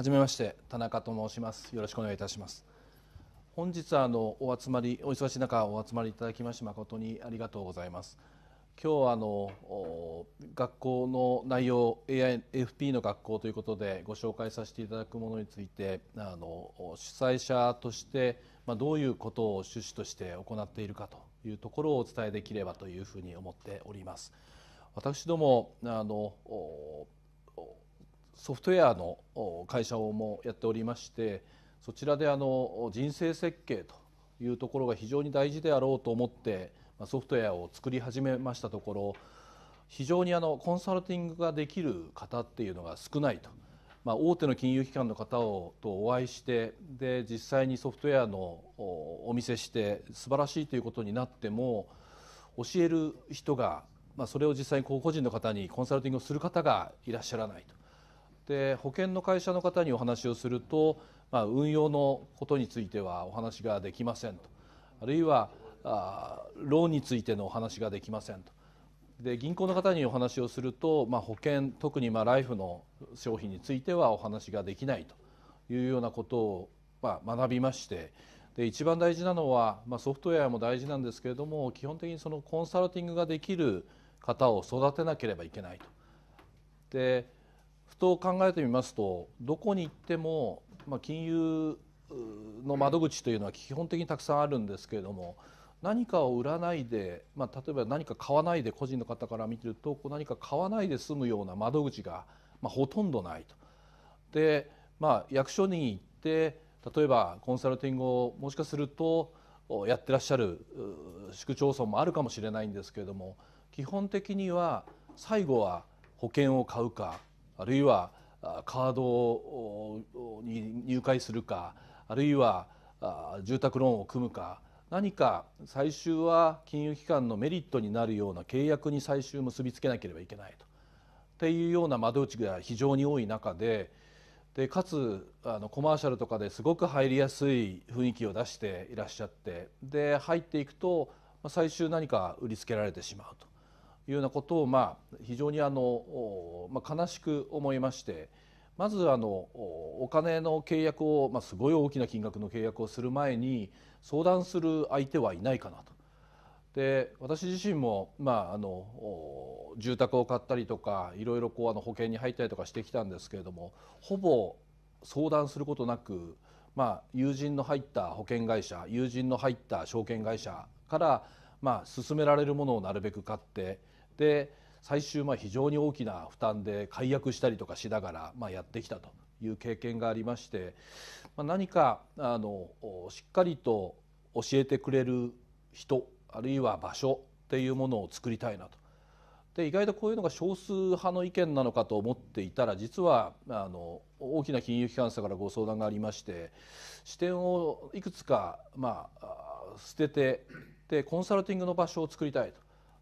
はじめまして田中と申しますよろしくお願いいたします本日はあのお集まりお忙しい中お集まりいただきまして誠にありがとうございます今日はあの学校の内容 AIFP の学校ということでご紹介させていただくものについてあの主催者としてまあ、どういうことを趣旨として行っているかというところをお伝えできればというふうに思っております。私どもあのソフトウェアの会社をもやっておりましてそちらであの人生設計というところが非常に大事であろうと思ってソフトウェアを作り始めましたところ非常にあのコンサルティングができる方っていうのが少ないと、まあ、大手の金融機関の方をとお会いしてで実際にソフトウェアのお見せして素晴らしいということになっても教える人が、まあ、それを実際に個人の方にコンサルティングをする方がいらっしゃらないと。で保険の会社の方にお話をすると、まあ、運用のことについてはお話ができませんとあるいはあローンについてのお話ができませんとで銀行の方にお話をすると、まあ、保険特にまあライフの商品についてはお話ができないというようなことを、まあ、学びましてで一番大事なのは、まあ、ソフトウェアも大事なんですけれども基本的にそのコンサルティングができる方を育てなければいけないと。でふと考えてみますとどこに行っても、まあ、金融の窓口というのは基本的にたくさんあるんですけれども何かを売らないで、まあ、例えば何か買わないで個人の方から見てると何か買わないで済むような窓口が、まあ、ほとんどないと。で、まあ、役所に行って例えばコンサルティングをもしかするとやってらっしゃる市区町村もあるかもしれないんですけれども基本的には最後は保険を買うかあるいはカードに入会するかあるいは住宅ローンを組むか何か最終は金融機関のメリットになるような契約に最終結びつけなければいけないとっていうような窓口が非常に多い中ででかつあのコマーシャルとかですごく入りやすい雰囲気を出していらっしゃってで入っていくと最終何か売りつけられてしまうというようなことを、まあ、非常にあの、ま悲しく思いましてまずあのお金の契約を、まあ、すごい大きな金額の契約をする前に相談する相手はいないかなと。で私自身も、まあ、あの住宅を買ったりとかいろいろこうあの保険に入ったりとかしてきたんですけれどもほぼ相談することなく、まあ、友人の入った保険会社友人の入った証券会社から、まあ、勧められるものをなるべく買ってで最終まあ非常に大きな負担で解約したりとかしながらまあやってきたという経験がありまして、まあ、何かあのしっかりと教えてくれる人あるいは場所っていうものを作りたいなと。で意外とこういうのが少数派の意見なのかと思っていたら実はあの大きな金融機関さんからご相談がありまして視点をいくつか、まあ、捨ててでコンサルティングの場所を作りたいと。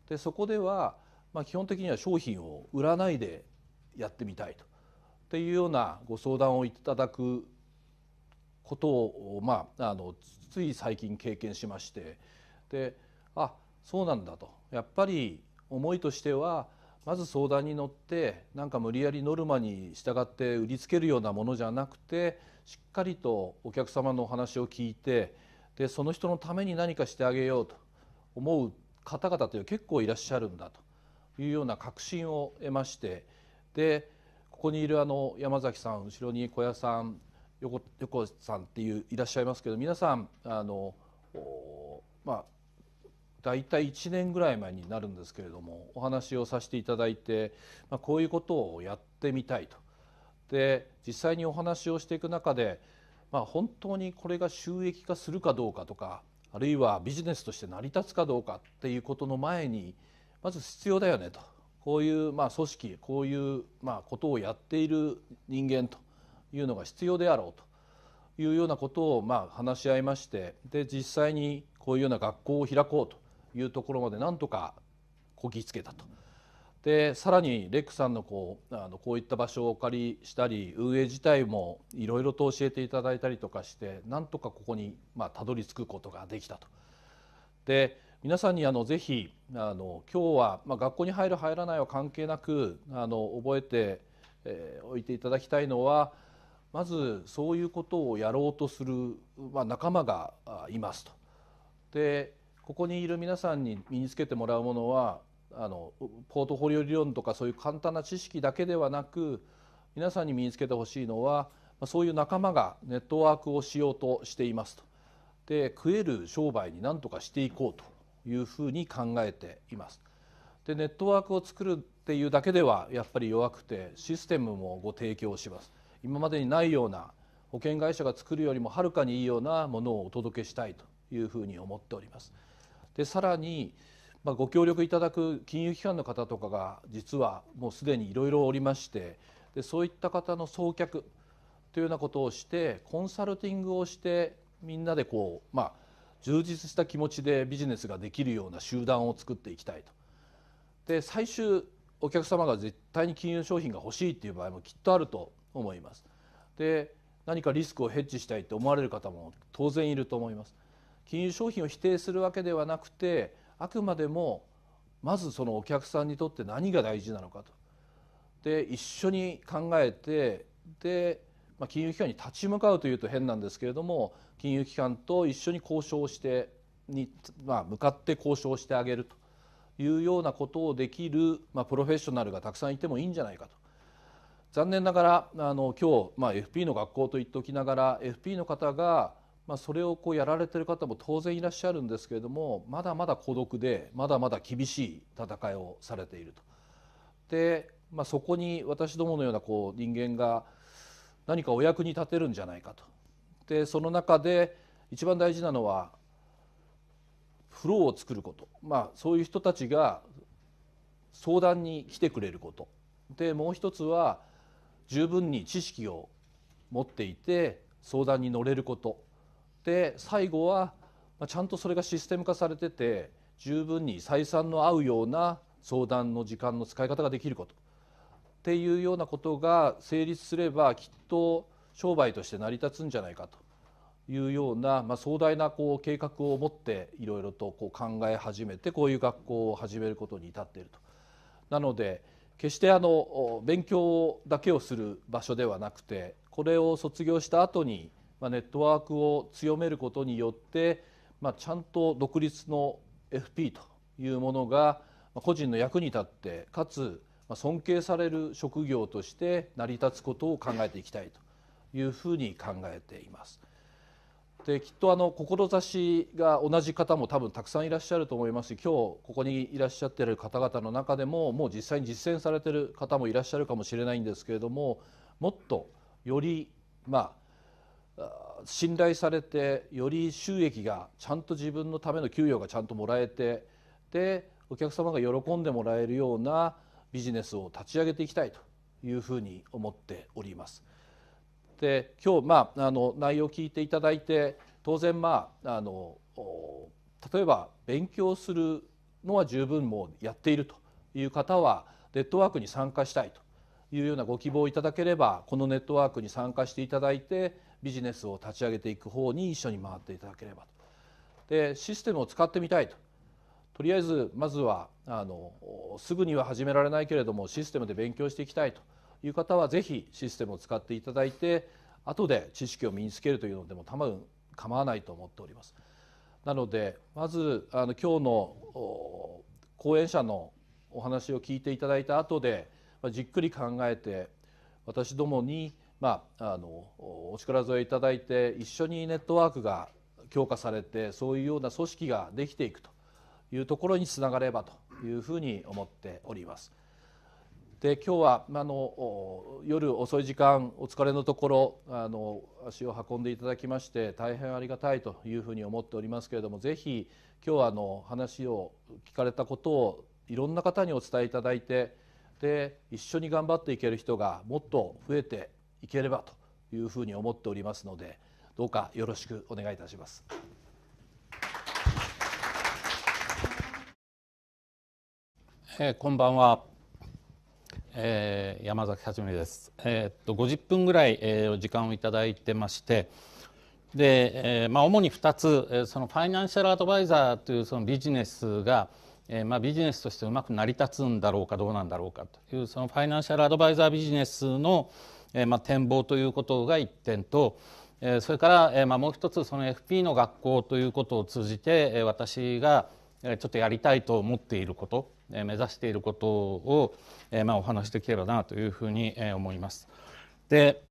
でそこではまあ、基本的には商品を売らないでやってみたいとっていうようなご相談をいただくことを、まあ、あのつい最近経験しましてであそうなんだとやっぱり思いとしてはまず相談に乗ってなんか無理やりノルマに従って売りつけるようなものじゃなくてしっかりとお客様のお話を聞いてでその人のために何かしてあげようと思う方々というのは結構いらっしゃるんだというような確信を得ましてでここにいるあの山崎さん後ろに小屋さん横横さんっていういらっしゃいますけど皆さんあのまあ大体1年ぐらい前になるんですけれどもお話をさせていただいて、まあ、こういうことをやってみたいと。で実際にお話をしていく中で、まあ、本当にこれが収益化するかどうかとかあるいはビジネスとして成り立つかどうかっていうことの前にまず必要だよねとこういうまあ組織こういうまあことをやっている人間というのが必要であろうというようなことをまあ話し合いましてで実際にこういうような学校を開こうというところまでなんとかこぎつけたと。でさらにレックさんのこうあのこういった場所をお借りしたり運営自体もいろいろと教えていただいたりとかしてなんとかここにまあたどり着くことができたと。で皆さんにあのぜひあの今日は、まあ、学校に入る入らないは関係なくあの覚えて、えー、おいていただきたいのはまずそういうことをやろうとする、まあ、仲間がいますと。でここにいる皆さんに身につけてもらうものはあのポートフォリオ理論とかそういう簡単な知識だけではなく皆さんに身につけてほしいのはそういう仲間がネットワークをしようとしていますと。で食える商売に何とかしていこうというふうに考えています。でネットワークを作るっていうだけではやっぱり弱くてシステムもご提供します。今までにないような保険会社が作るよりもはるかにいいようなものをお届けしたいというふうに思っております。でさらにまあ、ご協力いただく金融機関の方とかが実はもうすでにいろいろおりましてでそういった方の送客というようなことをしてコンサルティングをしてみんなでこうまあ充実した気持ちでビジネスができるような集団を作っていきたいと。で最終お客様が絶対に金融商品が欲しいっていう場合もきっとあると思います。で何かリスクをヘッジしたいって思われる方も当然いると思います。金融商品を否定するわけではなくてあくまでもまずそのお客さんにとって何が大事なのかと。で一緒に考えてでまあ、金融機関に立ち向かうというと変なんですけれども金融機関と一緒に交渉してに、まあ、向かって交渉してあげるというようなことをできる、まあ、プロフェッショナルがたくさんいてもいいんじゃないかと。残念ながらあの今日、まあ、FP の学校と言っておきながら FP の方が、まあ、それをこうやられてる方も当然いらっしゃるんですけれどもまだまだ孤独でまだまだ厳しい戦いをされていると。で、まあ、そこに私どものようなこう人間が何かお役に立てるんじゃないかと。でその中で一番大事なのはフローを作ること、まあ、そういう人たちが相談に来てくれることでもう一つは十分に知識を持っていて相談に乗れることで最後はちゃんとそれがシステム化されてて十分に採算の合うような相談の時間の使い方ができることっていうようなことが成立すればきっと商売として成り立つんじゃないかというような、まあ、壮大なこう計画を持っていろいろとこう考え始めてこういう学校を始めることに至っていると。なので決してあの勉強だけをする場所ではなくてこれを卒業した後に、まあ、ネットワークを強めることによって、まあ、ちゃんと独立の FP というものが個人の役に立ってかつ尊敬される職業として成り立つことを考えていきたいというふうに考えています。できっとあの志が同じ方も多分たくさんいらっしゃると思いますし今日ここにいらっしゃってる方々の中でももう実際に実践されてる方もいらっしゃるかもしれないんですけれどももっとよりまあ信頼されてより収益がちゃんと自分のための給与がちゃんともらえてでお客様が喜んでもらえるようなビジネスを立ち上げていきたいというふうに思っております。で今日、まあ、あの内容を聞いていただいて当然、まあ、あの例えば勉強するのは十分もうやっているという方はネットワークに参加したいというようなご希望をいただければこのネットワークに参加していただいてビジネスを立ち上げていく方に一緒に回っていただければと。でシステムを使ってみたいととりあえずまずはあのすぐには始められないけれどもシステムで勉強していきたいという方は是非システムを使っていただいて後で知識を身につけるというのでも多分構わないと思っております。なのでまずあの今日の講演者のお話を聞いていただいた後で、まあ、じっくり考えて私どもに、まあ、あのお力添えいただいて一緒にネットワークが強化されてそういうような組織ができていくというところにつながればというふうに思っております。で今日はあの夜遅い時間お疲れのところあの足を運んでいただきまして大変ありがたいというふうに思っておりますけれどもぜひ今日はあの話を聞かれたことをいろんな方にお伝えいただいてで一緒に頑張っていける人がもっと増えていければというふうに思っておりますのでどうかよろしくお願いいたします。えー、こんばんは、えー、山崎はじめです、えー、っと50分ぐらい、えー、時間をいただいてましてで、えーまあ、主に2つ、えー、そのファイナンシャルアドバイザーというそのビジネスが、えーまあ、ビジネスとしてうまく成り立つんだろうかどうなんだろうかというそのファイナンシャルアドバイザービジネスの、えーまあ、展望ということが1点とそれから、まあ、もう一つその FP の学校ということを通じて私がちょっとやりたいと思っていること目指していることを、まお話しできればなというふうに思います。で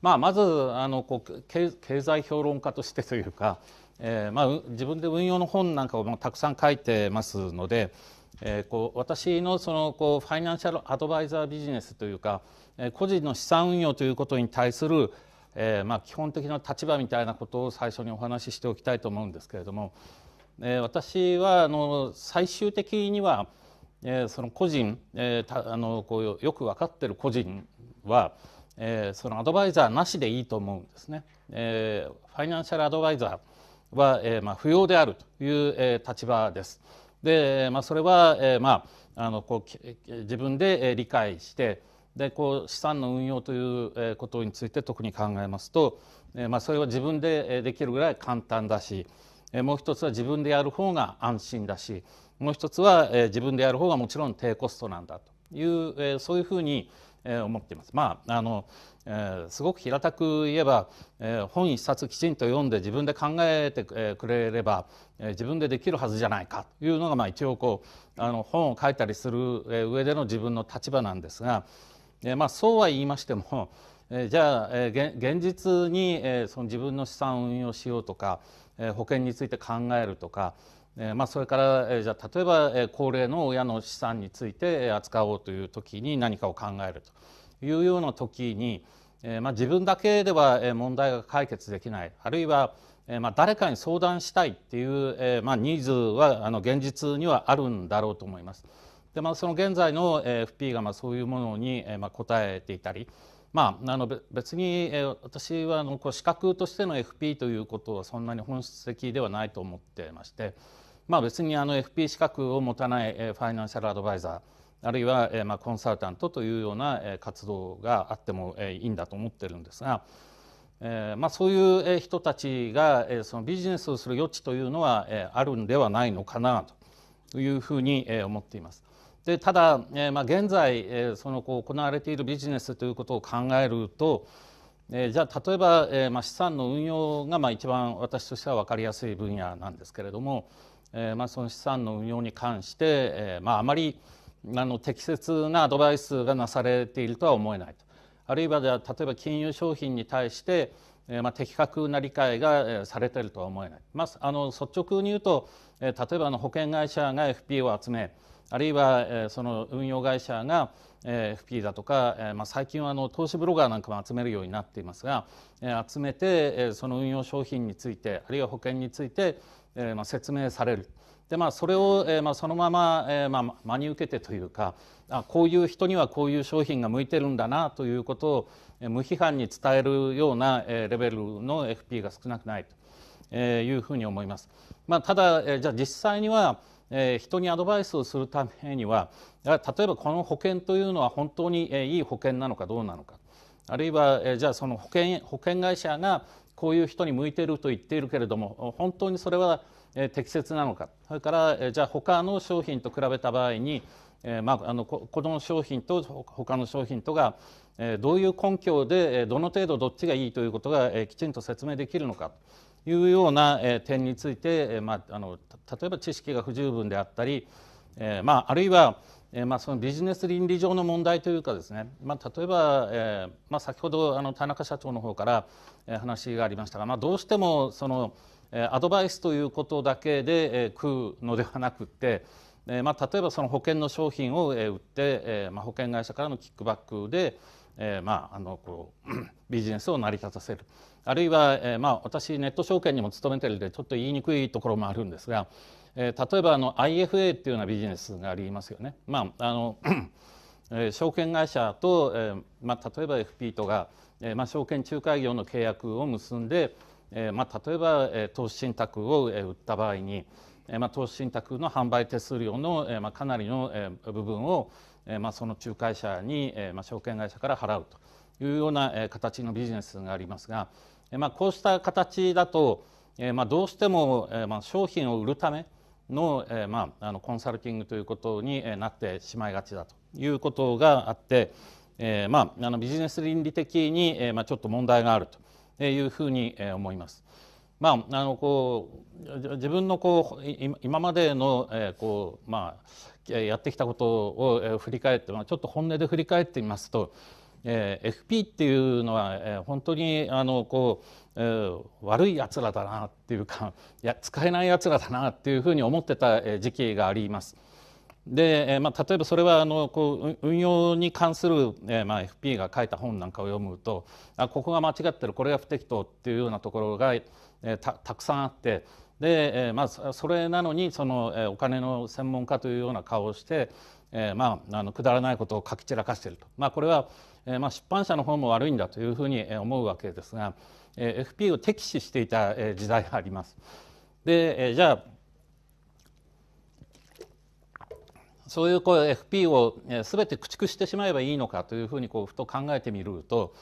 まあ、まずあのこう経済評論家としてというか、えーまあ、自分で運用の本なんかをたくさん書いてますので、えー、こう私のそのこうファイナンシャルアドバイザービジネスというか、えー、個人の資産運用ということに対する、えーまあ、基本的な立場みたいなことを最初にお話ししておきたいと思うんですけれども、え私はあの最終的には、えその個人、えあのこうよく分かってる個人は、えそのアドバイザーなしでいいと思うんですね。えファイナンシャルアドバイザーは、えまあ、不要であるという、え立場です。で、まあ、それは、えまあ、あのこう自分で理解してでこう資産の運用ということについて特に考えますと、えまあ、それは自分でできるぐらい簡単だし、もう一つは自分でやる方が安心だしもう一つは自分でやる方がもちろん低コストなんだというそういうふうに思っています。まああのすごく平たく言えば、本一冊きちんと読んで自分で考えてくれれば、自分でできるはずじゃないかというのが、一応こうあの本を書いたりする上での自分の立場なんですが、まあ、そうは言いましても、じゃあ、現実に、その自分の資産運用しようとか保険について考えるとかえまあ、それからじゃ例えば高齢の親の資産について扱おうという時に何かを考えるというような時に、えまあ、自分だけでは問題が解決できないあるいは、えまあ、誰かに相談したいっていう、えまあ、ニーズはあの現実にはあるんだろうと思います。でまあ、その現在の FP がまあそういうものに答えていたりまあ、あの別に、え私はあのこう資格としての FP ということはそんなに本質的ではないと思ってまして、まあ、別にあの FP 資格を持たない、えファイナンシャルアドバイザーあるいは、えまあ、コンサルタントというような、え活動があっても、えいいんだと思ってるんですが、えまあ、そういう人たちが、えそのビジネスをする余地というのは、えあるんではないのかなというふうに、え思っています。でただ、えー、まあ、現在、えー、そのこう行われているビジネスということを考えると、えー、じゃあ例えば、えまあ、資産の運用が、まあ、一番私としては分かりやすい分野なんですけれども、えまあ、その資産の運用に関して、えまあ、あまりあの適切なアドバイスがなされているとは思えないと。あるいはじゃあ例えば金融商品に対して、えまあ、的確な理解がされているとは思えない、まあ、あの率直に言うと、え例えばあの保険会社が FP を集めあるいはその運用会社が FP だとか、まあ、最近はあの投資ブロガーなんかも集めるようになっていますが集めてその運用商品についてあるいは保険について、まあ、説明される。でまあ、それを、えまあ、そのまま、えまあ、真に受けてというかあこういう人にはこういう商品が向いてるんだなということを、え無批判に伝えるような、えレベルの FP が少なくないというふうに思います。まあ、ただ、えじゃあ実際にはえ人にアドバイスをするためには例えばこの保険というのは本当に、えいい保険なのかどうなのかあるいは、えじゃあその保険保険会社がこういう人に向いていると言っているけれども本当にそれは適切なのかそれから、えじゃあ他の商品と比べた場合に、えまあ、あのこの商品と他の商品とがどういう根拠でどの程度どっちがいいということがきちんと説明できるのかいうような点について、まあ、あの例えば知識が不十分であったり、えーまあ、あるいは、えーまあ、そのビジネス倫理上の問題というかですね、まあ、例えば、えーまあ、先ほどあの田中社長の方から話がありましたが、まあ、どうしてもそのアドバイスということだけで、え食うのではなくて、えーまあ、例えばその保険の商品を、え売って、えーまあ、保険会社からのキックバックで、えーまあ、あのこう ビジネスを成り立たせる。あるいは、えー、まあ、私ネット証券にも勤めてるでちょっと言いにくいところもあるんですが、えー、例えばあの IFA っていうようなビジネスがありますよね。まああの えー、証券会社と、えーまあ、例えば FP とが、えーまあ、証券仲介業の契約を結んで、えーまあ、例えば、えー、投資信託を、えー、売った場合に、えーまあ、投資信託の販売手数料の、えーまあ、かなりの、えー、部分を、えーまあ、その仲介者に、えーまあ、証券会社から払うというような、えー、形のビジネスがありますが、まあ、こうした形だと、えまあ、どうしても、えまあ、商品を売るための,、えまあ、あのコンサルティングということになってしまいがちだということがあって、えまあ、あのビジネス倫理的に、えまあ、ちょっと問題があるというふうに思います。まあ、あのこう自分のこう今までの、えこうまあ、やってきたことを振り返って、まあ、ちょっと本音で振り返ってみますとえー、FP っていうのは、えー、本当にあのこう、えー、悪いやつらだなっていうかい や使えないやつらだなっていうふうに思ってた時期があります。で、まあ、例えばそれはあのこう運用に関する、えーまあ、FP が書いた本なんかを読むとあここが間違ってるこれが不適当っていうようなところが、えー、たたくさんあってで、えまあ、それなのにその、えお金の専門家というような顔をして、えまあ、あのくだらないことを書き散らかしていると。まあ、これはえまあ、出版社の方も悪いんだというふうに思うわけですが、え FP を敵視していた時代があります。で、えじゃそういうこう FP を全て駆逐してしまえばいいのかというふうにこうふと考えてみると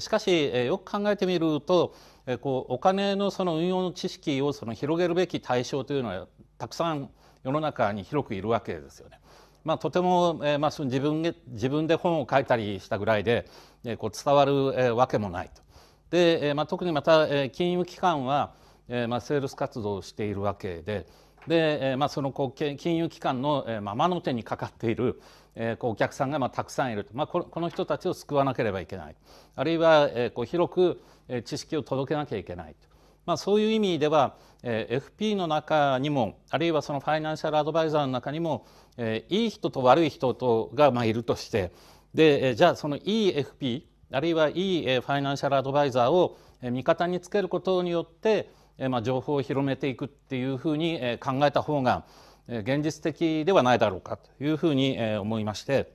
しかしよく考えてみるとこうお金のその運用の知識をその広げるべき対象というのはたくさん世の中に広くいるわけですよね。まあ、とても、えーまあ、自分自分で本を書いたりしたぐらいで、えー、こう伝わる、えー、わけもないと。で、えーまあ、特にまた、えー、金融機関は、えーまあ、セールス活動をしているわけで。で、えまあ、そのこう金融機関の、えまあ、魔の手にかかっている、えこうお客さんが、まあ、たくさんいると、まあ、この人たちを救わなければいけないあるいは、えこう広く、え知識を届けなきゃいけないと、まあ、そういう意味では、え FP の中にもあるいはそのファイナンシャルアドバイザーの中にも、えいい人と悪い人とがまあいるとしてで、えじゃあその EFP あるいは E ファイナンシャルアドバイザーを味方につけることによって、えまあ情報を広めていくっていうふうに考えた方が現実的ではないだろうかというふうに思いまして。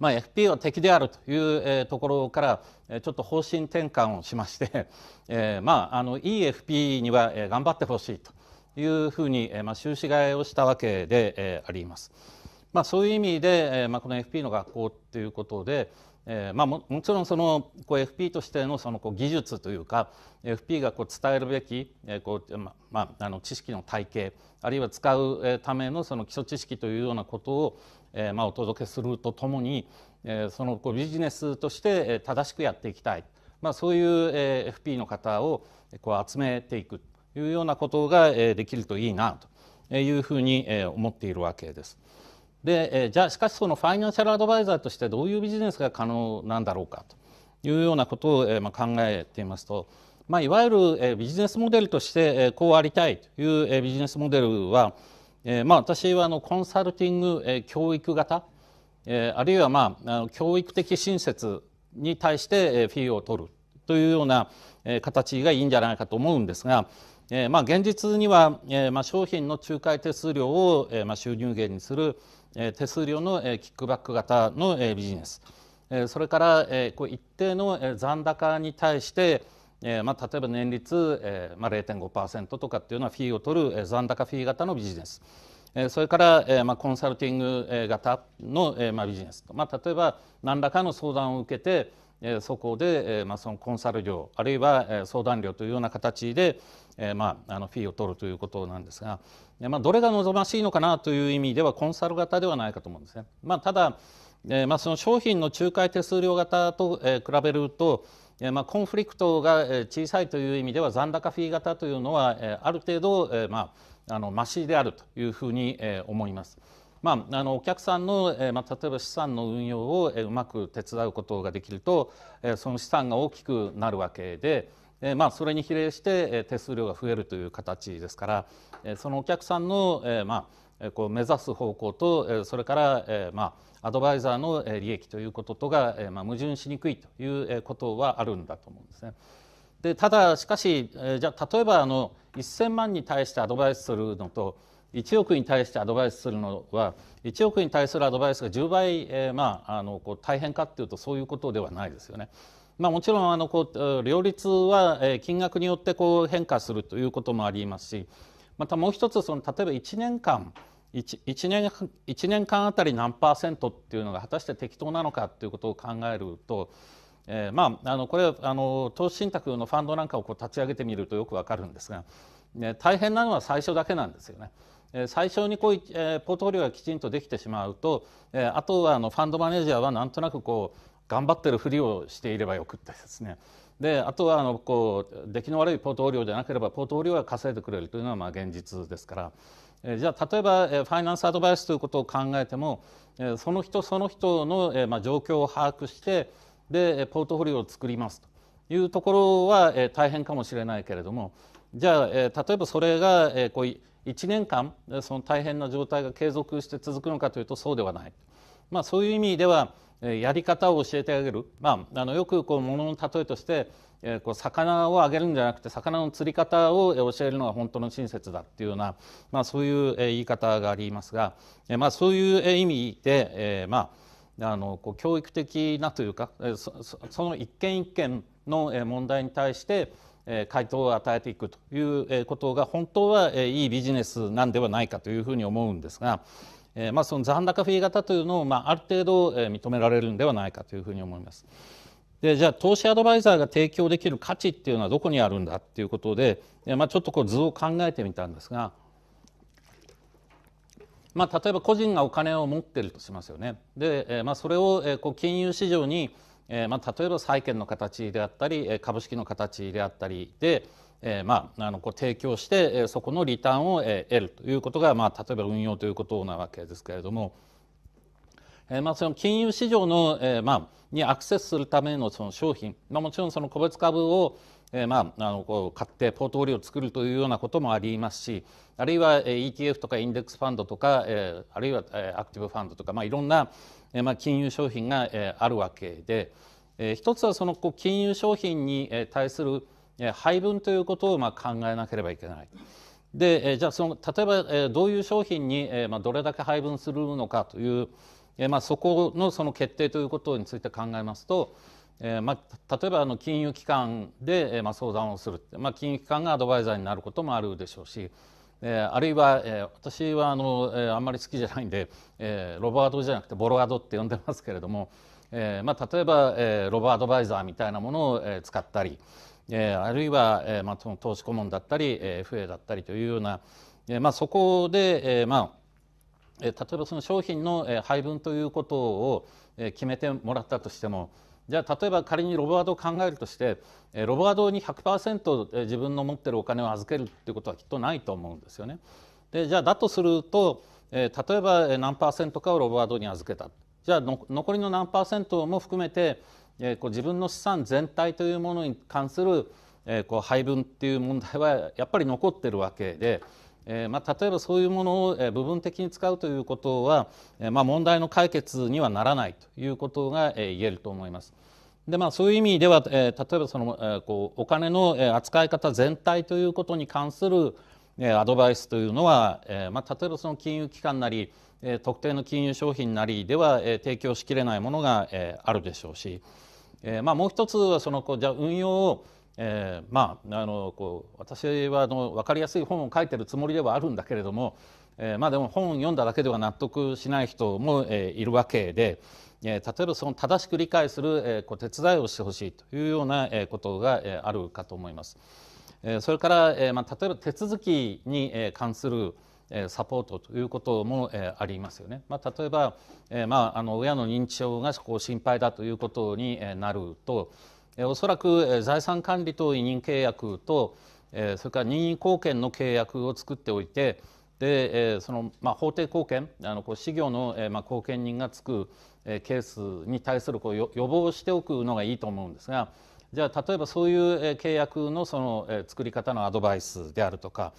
まあ、FP は敵であるというところからちょっと方針転換をしまして、えまああの EFP には頑張ってほしいというふうに、えまあ、収支替えをしたわけで、えあります。まあ、そういう意味で、えまあ、この FP の学校っていうことで、えまあ、ももちろんそのこう FP としてのそのこう技術というか FP がこう伝えるべき、えこうままあ、あの知識の体系あるいは使うためのその基礎知識というようなことを、えまあ、お届けするとともに、えそのこうビジネスとして正しくやっていきたい、まあ、そういうえ FP の方をこう集めていく。いうようなことができるといいなというふうに思っているわけです。でじゃあしかしそのファイナンシャルアドバイザーとしてどういうビジネスが可能なんだろうかというようなことを考えていますと、まあ、いわゆるビジネスモデルとしてこうありたいというビジネスモデルは、まあ、私はあのコンサルティング教育型あるいはまあ教育的親切に対してフィーを取るというような形がいいんじゃないかと思うんですがえー、まあ、現実には、えー、まあ、商品の仲介手数料を、えー、まあ、収入源にする、えー、手数料の、えー、キックバック型の、えー、ビジネス、えー、それから、えー、こう一定の、え残高に対して、えーまあ、例えば年率、えーまあ、0.5%とかっていうのはフィーを取る、えー、残高フィー型のビジネス、えー、それから、えーまあ、コンサルティング型の、えーまあ、ビジネス、まあ、例えば何らかの相談を受けて、えそこで、えまあ、そのコンサル料あるいは、え相談料というような形で、えー、まあ、あのフィーを取るということなんですが、まあ、どれが望ましいのかなという意味ではコンサル型ではないかと思うんですね。まあ、ただ、えー、まあ、その商品の仲介手数料型と、えー、比べると、えー、まあ、コンフリクトが小さいという意味では残高フィー型というのは、えー、ある程度、えー、まあ、あのマシであるというふうに、えー、思います。まあ、あのお客さんの、えーまあ、例えば資産の運用を、えー、うまく手伝うことができると、えー、その資産が大きくなるわけで、まあ、それに比例して、手数料が増えるという形ですから、そのお客さんの、まあ、こう目指す方向と、それから、まあ、アドバイザーの利益ということとが、まあ、矛盾しにくいということはあるんだと思うんですね。でただしかし、じゃあ例えばあの1,000万に対してアドバイスするのと1億に対してアドバイスするのは1億に対するアドバイスが10倍、えーまあ、あのこう大変かっていうとそういうことではないですよね。まあ、もちろんあのこう両立は、え金額によってこう変化するということもありますしまたもう一つその例えば1年間 1, 1, 年1年間あたり何パーセントっていうのが果たして適当なのかということを考えると、えー、まああのこれあの投資信託のファンドなんかをこう立ち上げてみるとよくわかるんですが、ね、大変なのは最初だけなんですよね。えー、最初にこう、えー、ポートフォリオがきちんとできてしまうと、えー、あとはあのファンドマネージャーはなんとなくこう頑張ってるふりをしていればよくってですねであとはあのこう出来の悪いポートフォリオじゃなければポートフォリオは稼いでくれるというのはまあ現実ですから、えじゃあ例えば、えファイナンスアドバイスということを考えても、えその人その人の、えまあ、状況を把握してでポートフォリオを作りますというところは、え大変かもしれないけれどもじゃあ、え例えばそれが、えこう1年間その大変な状態が継続して続くのかというとそうではない。まあ、そういう意味ではやり方を教えてあげる、まあ、あのよくこうものの例えとして、えー、こう魚をあげるんじゃなくて魚の釣り方を教えるのが本当の親切だっていうような、まあ、そういう言い方がありますが、えまあ、そういう意味で、えー、まあ、あのこう教育的なというかそその一件一件の問題に対して回答を与えていくということが本当はいいビジネスなんではないかというふうに思うんですが。えまあ、その残高フィー型というのを、まあ、ある程度、え認められるんではないかというふうに思います。でじゃあ投資アドバイザーが提供できる価値っていうのはどこにあるんだっていうことで、えまあ、ちょっとこう図を考えてみたんですが、まあ、例えば個人がお金を持ってるとしますよね。で、えまあ、それを、えこう金融市場に、えまあ、例えば債券の形であったり株式の形であったりで、えー、まあ、あのこう提供して、えー、そこのリターンを、えー、得るということが、まあ、例えば運用ということなわけですけれども、えーまあ、その金融市場の、えーまあ、にアクセスするためのその商品、まあ、もちろんその個別株を、えーまあ、あのこう買ってポートフォリオを作るというようなこともありますしあるいは、え ETF とかインデックスファンドとか、えー、あるいは、えアクティブファンドとか、まあ、いろんな、えーまあ、金融商品が、えー、あるわけで、えー、一つはそのこう金融商品に対する、えー配分ということをま考えなければいけない。で、えじゃあその例えば、えどういう商品に、えまどれだけ配分するのかという、えまそこのその決定ということについて考えますと、えま例えばあの金融機関で、えま相談をする、ま金融機関がアドバイザーになることもあるでしょうし、えあるいは、え私はあの、えあんまり好きじゃないんで、えロボアドじゃなくてボロアドって呼んでますけれども、えま例えば、えロボアドバイザーみたいなものを、え使ったり。えー、あるいは、えーまあ、その投資顧問だったり、えー、FA だったりというような、えーまあ、そこで、えーまあ、例えばその商品の配分ということを決めてもらったとしてもじゃあ例えば仮にロボードを考えるとしてロボードに100%自分の持ってるお金を預けるっていうことはきっとないと思うんですよね。でじゃあだとすると例えば何パーセントかをロボードに預けたじゃあ残りの何パーセントも含めてえこう自分の資産全体というものに関する、えこう配分っていう問題はやっぱり残ってるわけで。えまあ、例えばそういうものを部分的に使うということは、えまあ、問題の解決にはならないということが、え言えると思います。でまあ、そういう意味では、え例えばその、えこうお金の、え扱い方全体ということに関する、えアドバイスというのは、えまあ、例えばその金融機関なり、え特定の金融商品なりでは、え提供しきれないものが、えあるでしょうし。えー、まあ、もう一つはそのこうじゃ運用をえー、まああのこう私はあの分かりやすい本を書いてるつもりではあるんだけれども、えー、まあ、でも本を読んだだけでは納得しない人も、えー、いるわけで、え例えばその正しく理解する、えこう手伝いをしてほしいというような、えことが、えあるかと思います。えそれから、えま例えば手続きに、え関する、サポートということもありますよね。まあ、例えば、まあ、あの親の認知症がこう心配だということになるとおそらく財産管理と委任契約とそれから任意貢献の契約を作っておいてでその、まあ、法定貢献あのこう事業の、まあ、貢献人がつくケースに対するこう予防しておくのがいいと思うんですがじゃあ例えばそういう契約のその作り方のアドバイスであるとか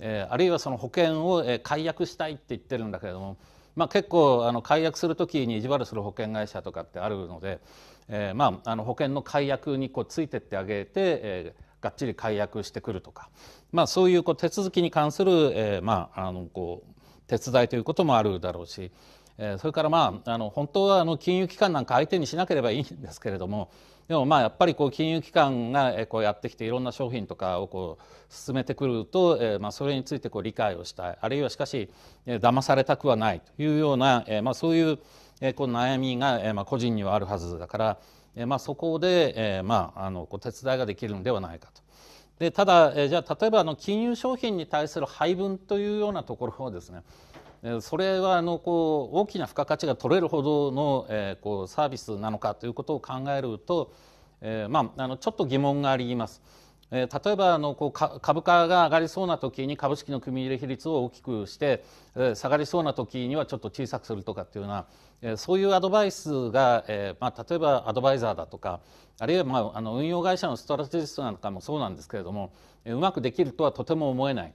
えー、あるいはその保険を、えー、解約したいって言ってるんだけれども、まあ、結構あの解約する時に意地悪する保険会社とかってあるので、えーまあ、あの保険の解約にこうついてってあげて、えー、がっちり解約してくるとか、まあ、そういうこう手続きに関する、えーまあ、あのこう手伝いということもあるだろうし、えー、それから、まあ、あの本当はあの金融機関なんか相手にしなければいいんですけれども。でもまあやっぱりこう金融機関がこうやってきていろんな商品とかをこう進めてくると、えまあ、それについてこう理解をしたいあるいはしかし騙されたくはないというような、えまあ、そういうこう悩みが、えま個人にはあるはずだから、えまあ、そこで、えまあ、あのこう手伝いができるのではないかと。でただ、えじゃあ例えばあの金融商品に対する配分というようなところをですねそれはあのこう大きな付加価値が取れるほどの、えー、こうサービスなのかということを考えると、えまああのちょっと疑問があります。えー、例えばあのこうか株価が上がりそうな時に株式の組み入れ比率を大きくして、え下がりそうな時にはちょっと小さくするとかっていうような、えそういうアドバイスが、えまあ、例えばアドバイザーだとかあるいは、まあ、あの運用会社のストラテジストなんかもそうなんですけれども、えうまくできるとはとても思えない。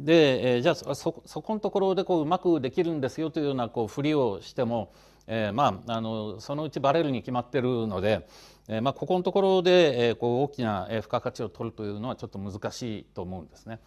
で、えー、じゃあそそこのところでこううまくできるんですよというようなこうふりをしても、えー、まああのそのうちバレるに決まってるので、えーまあ、ここのところで、えー、こう大きな付加価値を取るというのはちょっと難しいと思うんですね。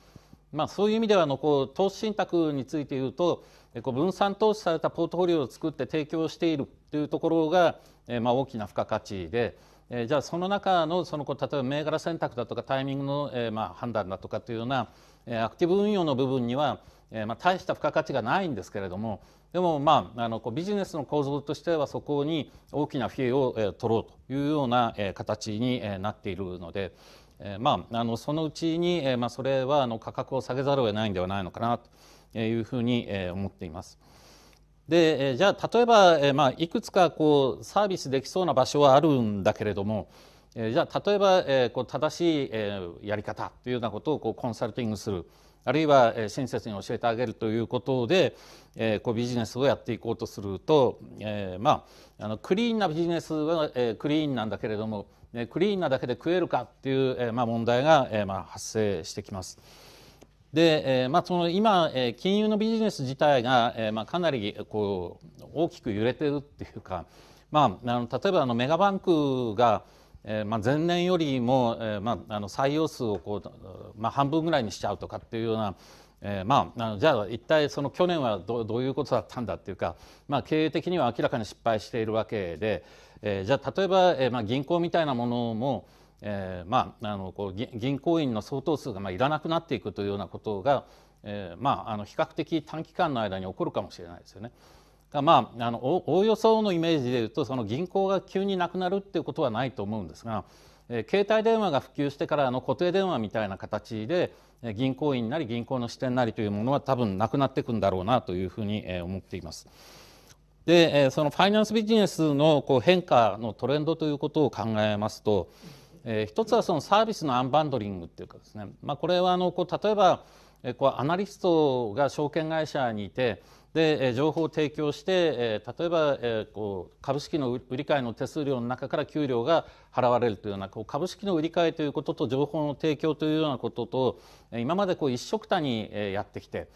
まあ、そういう意味ではあのこう投資信託について言うとこう分散投資されたポートフォリオを作って提供しているというところが、えーまあ、大きな付加価値で。えー、じゃあその中のその例えば銘柄選択だとかタイミングの、えーまあ、判断だとかというような、えー、アクティブ運用の部分には、えーまあ、大した付加価値がないんですけれどもでも、まあ、あのこうビジネスの構造としてはそこに大きなフィーを、えー、取ろうというような、えー、形に、えー、なっているので。えまあ、あのそのうちに、えまあ、それはあの価格を下げざるを得ないんではないのかなというふうに、え思っています。で、えじゃあ例えば、えまあ、いくつかこうサービスできそうな場所はあるんだけれども、えじゃあ例えば、えこう正しい、えやり方というようなことをこうコンサルティングする。あるいは親切に教えてあげるということで、えー、こうビジネスをやっていこうとすると、えー、まああのクリーンなビジネスは、えー、クリーンなんだけれども、ね、クリーンなだけで食えるかっていう、えーまあ、問題が、えーまあ、発生してきます。で、えーまあ、その今、えー、金融のビジネス自体が、えーまあ、かなりこう大きく揺れてるっていうか、まあ、あの例えばあのメガバンクが、えーまあ、前年よりも、えーまあ、あの採用数をこう、まあ、半分ぐらいにしちゃうとかっていうような、えーまあ、あのじゃあ一体その去年はどどういうことだったんだっていうか、まあ、経営的には明らかに失敗しているわけで、えー、じゃあ例えば、えーまあ、銀行みたいなものも、えー、まああのこう銀行員の相当数がまあいらなくなっていくというようなことが、えー、まああの比較的短期間の間に起こるかもしれないですよね。だまああのおおよそのイメージでいうとその銀行が急になくなるっていうことはないと思うんですが、えー、携帯電話が普及してからの固定電話みたいな形で銀行員なり銀行の支店なりというものは多分なくなっていくんだろうなというふうに思っています。でそのファイナンスビジネスのこう変化のトレンドということを考えますと、えー、一つはそのサービスのアンバンドリングっていうかですね、まあ、これはあのこう例えば、えー、こうアナリストが証券会社にいてで、えー、情報を提供して、えー、例えば、えー、こう株式の売り買いの手数料の中から給料が払われるというようなこう株式の売り買いということと情報の提供というようなことと今までこう一緒くたにやってきて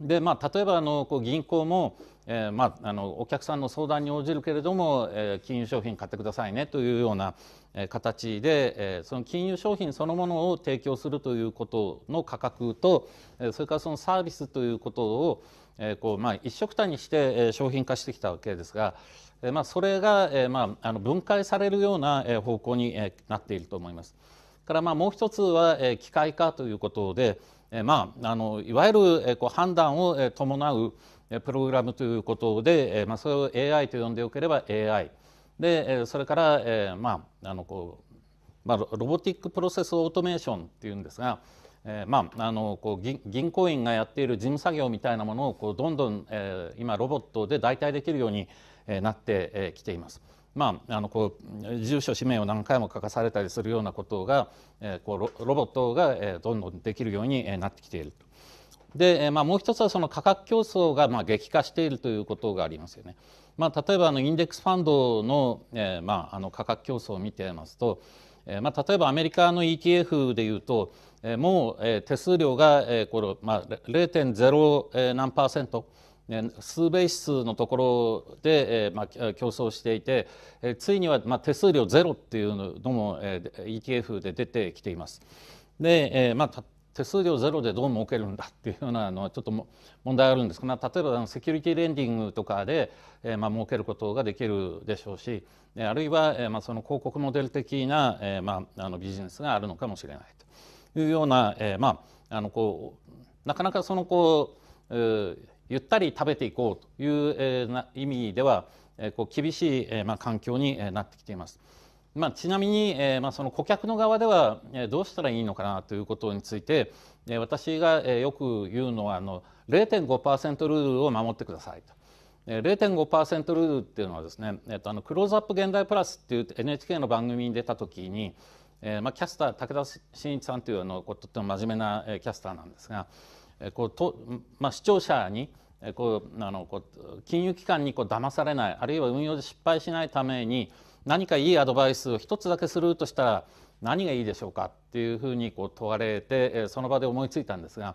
で、まあ、例えばあのこう銀行もえー、まあ、あのお客さんの相談に応じるけれども、えー、金融商品買ってくださいねというような、えー、形で、えー、その金融商品そのものを提供するということの価格と、えー、それからそのサービスということを、えーこうまあ、一緒くたにして、えー、商品化してきたわけですが、えーまあ、それが、えーまあ、あの分解されるような、えー、方向に、えー、なっていると思います。からまあもう一つは、えー、機械化ということで、えーまあ、あのいわゆる、えー、こう判断を、えー、伴うプログラムということで、まあ、それを AI と呼んでよければ AI でそれから、えまああのこうまあ、ロボティック・プロセス・オートメーションっていうんですが、えまあ、あのこう銀行員がやっている事務作業みたいなものをこうどんどん、え今ロボットで代替できるようになってきています。まあ、あのこう住所氏名を何回も書かされたりするようなことが、えー、こうロボットが、えー、どんどんできるようになってきていると。で、まあ、もう一つはその価格競争がまあ激化しているということがありますよね。まあ、例えばあのインデックスファンドの,、えーまあ、あの価格競争を見てますと、えーまあ、例えばアメリカの ETF でいうと、えー、もう、えー、手数料が、えーこれまあ、0.0、え何パーセント数ベースのところで、えーまあ、競争していて、えー、ついには、まあ、手数料ゼロっていうのも、えー、ETF で出てきています。で、えーまあ、手数料ゼロでどう儲けるんだっていうようなのはちょっと問題あるんですが、例えばセキュリティレンディングとかで、えー、まあ儲けることができるでしょうしあるいは、えー、まあその広告モデル的な、えー、まああのビジネスがあるのかもしれないというような、えー、まああのこうなかなかそのこう、えー、ゆったり食べていこうという、えー、な意味では、えー、こう厳しい、えー、まあ環境になってきています。まあ、ちなみに、えーまあ、その顧客の側では、えどうしたらいいのかなということについて、え私が、えよく言うのはあの0.5%ルールを守ってくださいと。えー、0.5%ルールっていうのはですね、えー、とあのクローズアップ現代プラスっていう NHK の番組に出た時に、えーまあ、キャスター武田真一さんというあのとっても真面目な、えキャスターなんですが、えーこうとまあ、視聴者に、えこうあのこう金融機関にこう騙されないあるいは運用で失敗しないために、何かいいアドバイスを一つだけするとしたら何がいいでしょうかっていうふうにこう問われてその場で思いついたんですが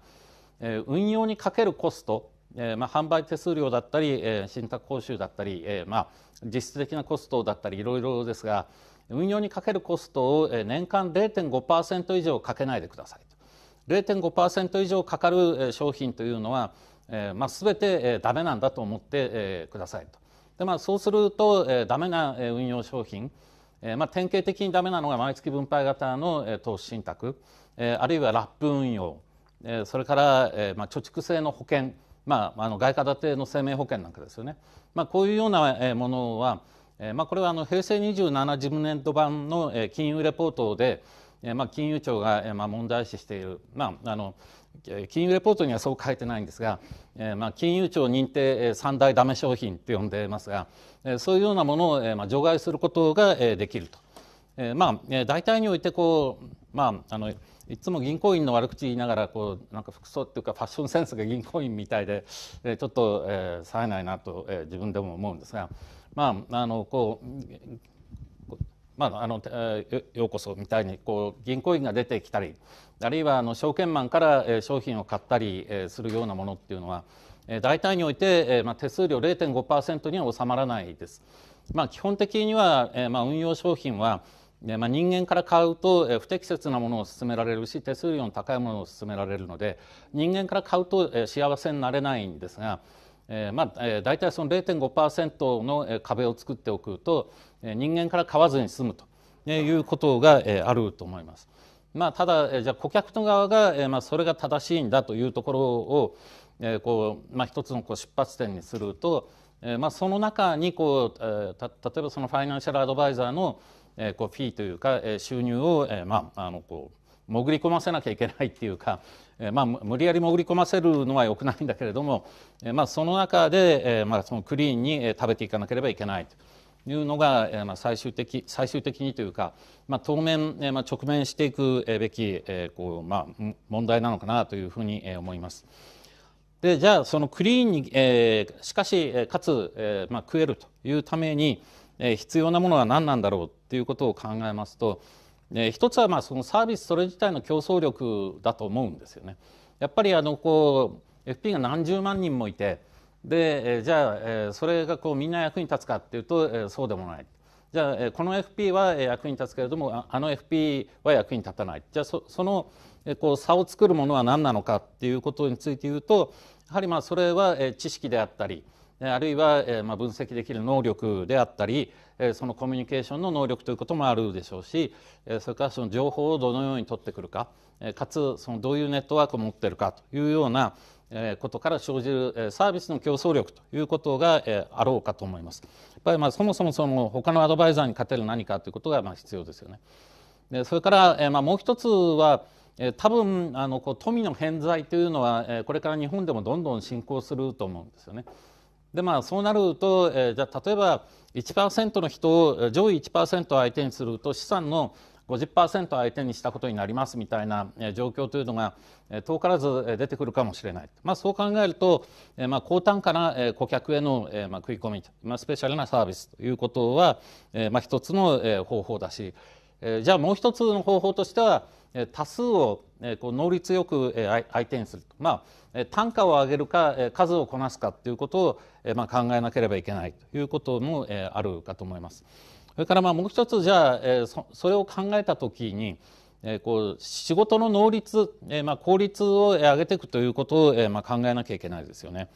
運用にかけるコストまあ、販売手数料だったり信託報酬だったり、まあ、実質的なコストだったりいろいろですが運用にかけるコストを年間0.5%以上かけないでください0.5%以上かかる商品というのは、まあ、全てダメなんだと思ってくださいと。で、まあ、そうすると、えー、ダメな運用商品、えーまあ、典型的にダメなのが毎月分配型の、えー、投資信託、えー、あるいはラップ運用、えー、それから、えーまあ、貯蓄性の保険、まあ、あの外貨建ての生命保険なんかですよね、まあ、こういうようなものは、えーまあ、これはあの平成27事務年度版の金融レポートで、えーまあ、金融庁が、えーまあ、問題視している、まああの金融レポートにはそう書いてないんですが、えー、まあ金融庁認定三大ダメ商品って呼んでますが、えー、そういうようなものを、えー、まあ除外することが、えー、できると、えー、まあ、えー、大体においてこうまああのいつも銀行員の悪口言いながらこうなんか服装っていうかファッションセンスが銀行員みたいで、えー、ちょっと、えー、冴えないなと、えー、自分でも思うんですがまああのこうまあ、あのようこそみたいにこう銀行員が出てきたりあるいはあの証券マンから商品を買ったりするようなものっていうのは大体において、まあ、手数料0.5%には収まらないです。まあ、基本的には、まあ、運用商品はまあ、人間から買うと不適切なものを勧められるし手数料の高いものを勧められるので人間から買うと幸せになれないんですが、まあ、大体その0.5%の壁を作っておくと人間から買わずに済むということがあると思います。まあ、ただじゃあ顧客の側が、まあ、それが正しいんだというところを、えこうまあ、一つのこう出発点にすると、えまあ、その中にこう、た例えばそのファイナンシャルアドバイザーの、えこうフィーというか、え収入を、えまあ、あのこう潜り込ませなきゃいけないっていうか、えまあ、無理やり潜り込ませるのはよくないんだけれども、えまあ、その中で、えまあ、そのクリーンに食べていかなければいけないと。いうのが、えまあ、最終的最終的にというか、まあ、当面、えまあ、直面していくべき、えこうまあ、問題なのかなというふうにえ思います。でじゃあそのクリーンに、えー、しかしかつ、えーまあ、食えるというために、えー、必要なものは何なんだろうということを考えますと、えー、一つはまあそのサービスそれ自体の競争力だと思うんですよね。やっぱりあのこう FP が何十万人もいてでじゃあそれがこうみんな役に立つかっていうとそうでもない。じゃあこの FP は役に立つけれどもあの FP は役に立たないじゃあそのこう差を作るものは何なのかっていうことについて言うとやはりまあそれは知識であったりあるいはまあ分析できる能力であったりそのコミュニケーションの能力ということもあるでしょうしそれからその情報をどのように取ってくるかかつそのどういうネットワークを持ってるかというようなことから生じるサービスの競争力ということがあろうかと思います。やっぱりまあそもそもその他のアドバイザーに勝てる何かということがまあ必要ですよね。でそれからまあもう一つは多分あのこう富の偏在というのはこれから日本でもどんどん進行すると思うんですよね。でまあそうなるとじゃ例えば1%の人を上位1%を相手にすると資産の50%相手にしたことになりますみたいな状況というのが遠からず出てくるかもしれない、まあ、そう考えると、まあ、高単価な顧客への食い込み、まあ、スペシャルなサービスということは、まあ、一つの方法だしじゃあもう一つの方法としては多数をこう能率よく相手にすると、まあ、単価を上げるか数をこなすかということを考えなければいけないということもあるかと思います。それからまあもう一つじゃあ、えそそれを考えた時に、えこう仕事の能率、えまあ、効率を上げていくということを、えまあ、考えなきゃいけないですよね。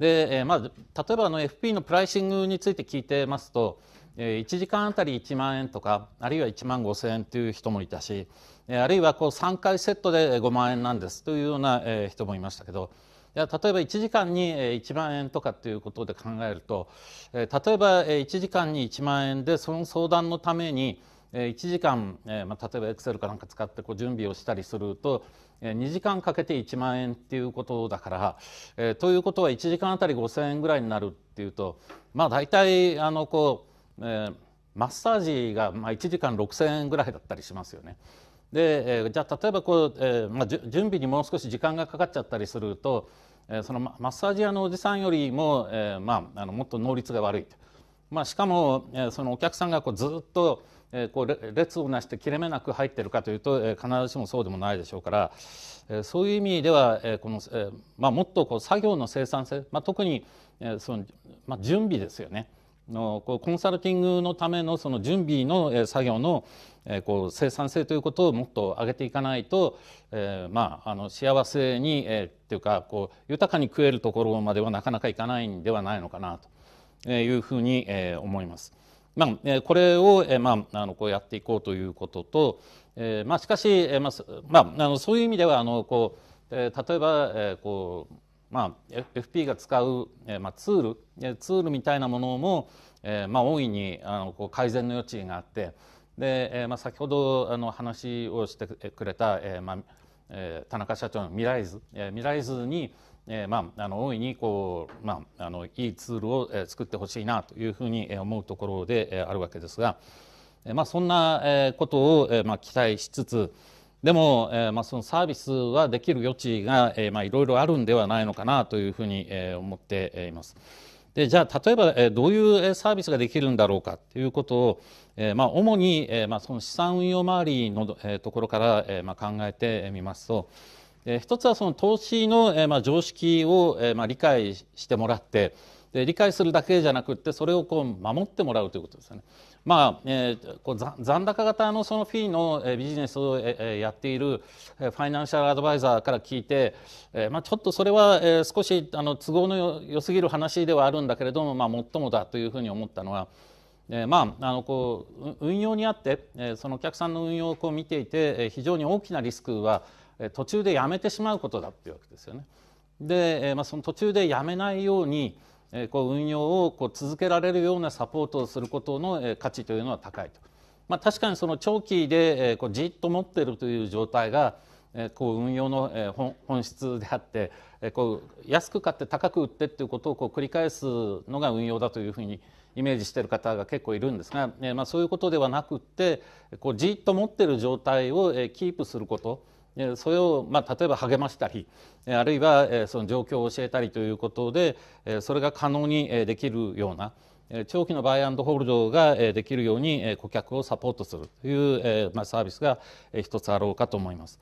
で、えまあ、例えばあの FP のプライシングについて聞いてますと、え1時間あたり1万円とかあるいは1万5千円という人もいたし、えあるいはこう3回セットで5万円なんですというような、え人もいましたけど。例えば1時間に1万円とかっていうことで考えると例えば1時間に1万円でその相談のために1時間、例えばエクセルかなんか使ってこう準備をしたりすると2時間かけて1万円っていうことだから、ということは1時間あたり5,000円ぐらいになるっていうとまあ大体あのこう、マッサージが1時間6,000円ぐらいだったりしますよね。で、えー、じゃあ例えばこう、えーまあ、準備にもう少し時間がかかっちゃったりすると、えー、そのマッサージ屋のおじさんよりも、えーまあ、あのもっと能率が悪いと、まあ、しかも、えー、そのお客さんがこうずっと、えー、こう列をなして切れ目なく入ってるかというと、えー、必ずしもそうでもないでしょうから、えー、そういう意味では、えーこのえーまあ、もっとこう作業の生産性、まあ、特に、えーそのまあ、準備ですよね。のこうコンサルティングのためのその準備の作業のこう生産性ということをもっと上げていかないと、えー、まああの幸せに、えー、っていうかこう豊かに食えるところまではなかなかいかないんではないのかなというふうに、えー、思います。まあ、えこれを、えー、まああのこうやっていこうということと、えー、まあしかし、えー、まあまああのそういう意味ではあのこう、えー、例えば、えー、こうまあ、FP が使う、えーまあ、ツールツールみたいなものも、えーまあ、大いにあのこう改善の余地があってで、えーまあ、先ほどあの話をしてくれた、えーまあえー、田中社長の未来図、えー、未来図に、えーまあ、あの大いにこう、まあ、あのいいツールを、え作ってほしいなというふうに思うところで、あるわけですが、えまあ、そんなことを、えまあ、期待しつつでも、えーまあ、そのサービスはできる余地が、えまあ、いろいろあるんではないのかなというふうに、えー、思っています。でじゃあ例えば、えー、どういうサービスができるんだろうかということを、えーまあ、主に、えーまあ、その資産運用周りの、えー、ところから、えーまあ、考えてみますと。えー、一つはその投資の、えーまあ、常識を、えーまあ、理解してもらってで理解するだけじゃなくてそれをこう守ってもらうということですよね。まあえー、こう残高型のそのフィーの、えビジネスを、えやっている、えファイナンシャルアドバイザーから聞いて、えーまあ、ちょっとそれは、え少しあの都合の良すぎる話ではあるんだけれども、まあ、もっともだというふうに思ったのは。えー、まあ、あのこう運用にあって、えそのお客さんの運用をこう見ていて、え非常に大きなリスクは、え途中でやめてしまうことだっていうわけですよね。で、えまあ、その途中でやめないように、えこう運用をこう続けられるようなサポートをすることの、え価値というのは高いと、まあ、確かにその長期で、えこうじっと持っているという状態が、えこう運用の、え本質であって、えこう安く買って高く売ってっていうことをこう繰り返すのが運用だというふうにイメージしている方が結構いるんですが、えまあ、そういうことではなくってこうじっと持っている状態を、えキープすることそれを、まあ、例えば励ましたりあるいはその状況を教えたりということでそれが可能にできるような長期のバイアンドホールドができるように顧客をサポートするという、まあ、サービスが一つあろうかと思います。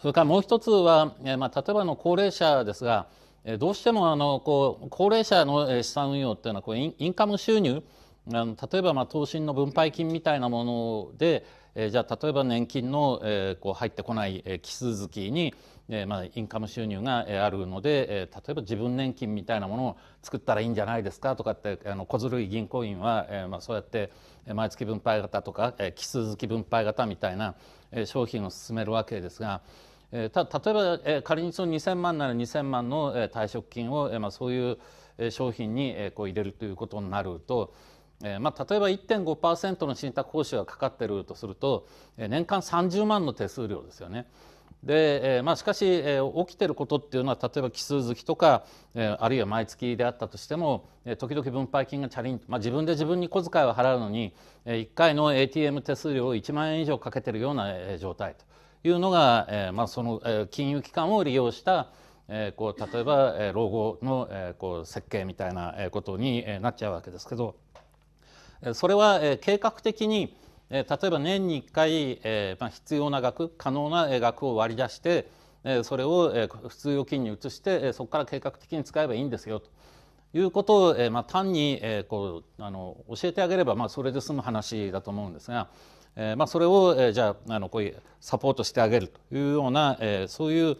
それからもう一つは、まあ、例えばの高齢者ですがどうしてもあのこう高齢者の資産運用っていうのはこうインカム収入例えばまあ投資の分配金みたいなものでえじゃあ例えば年金の、えこう入ってこない奇数月に、えまあ、インカム収入があるので、え例えば自分年金みたいなものを作ったらいいんじゃないですかとかってあの小ずるい銀行員は、えまあ、そうやって毎月分配型とか、え奇数月分配型みたいな、え商品を進めるわけですが。えた例えば、え仮にその2000万なら2000万の、え退職金を、えまあ、そういう商品に、えこう入れるということになると、えまあ、例えば1.5%の信託報酬がかかってるとすると、え年間30万の手数料ですよね。で、えまあ、しかし、え起きてることっていうのは例えば奇数月とか、えあるいは毎月であったとしても、え時々分配金がチャリンと、まあ、自分で自分に小遣いを払うのに、え1回の ATM 手数料を1万円以上かけてるような、状態というのが、えまあ、その、え金融機関を利用した、えこう例えば、え老後の、えこう設計みたいなことに、えなっちゃうわけですけど。それは計画的に例えば年に1回、まあ、必要な額可能な額を割り出してそれを普通預金に移してそこから計画的に使えばいいんですよということを、まあ、単にこうあの教えてあげれば、まあ、それで済む話だと思うんですが、まあ、それをじゃあのこういうサポートしてあげるというようなそういう、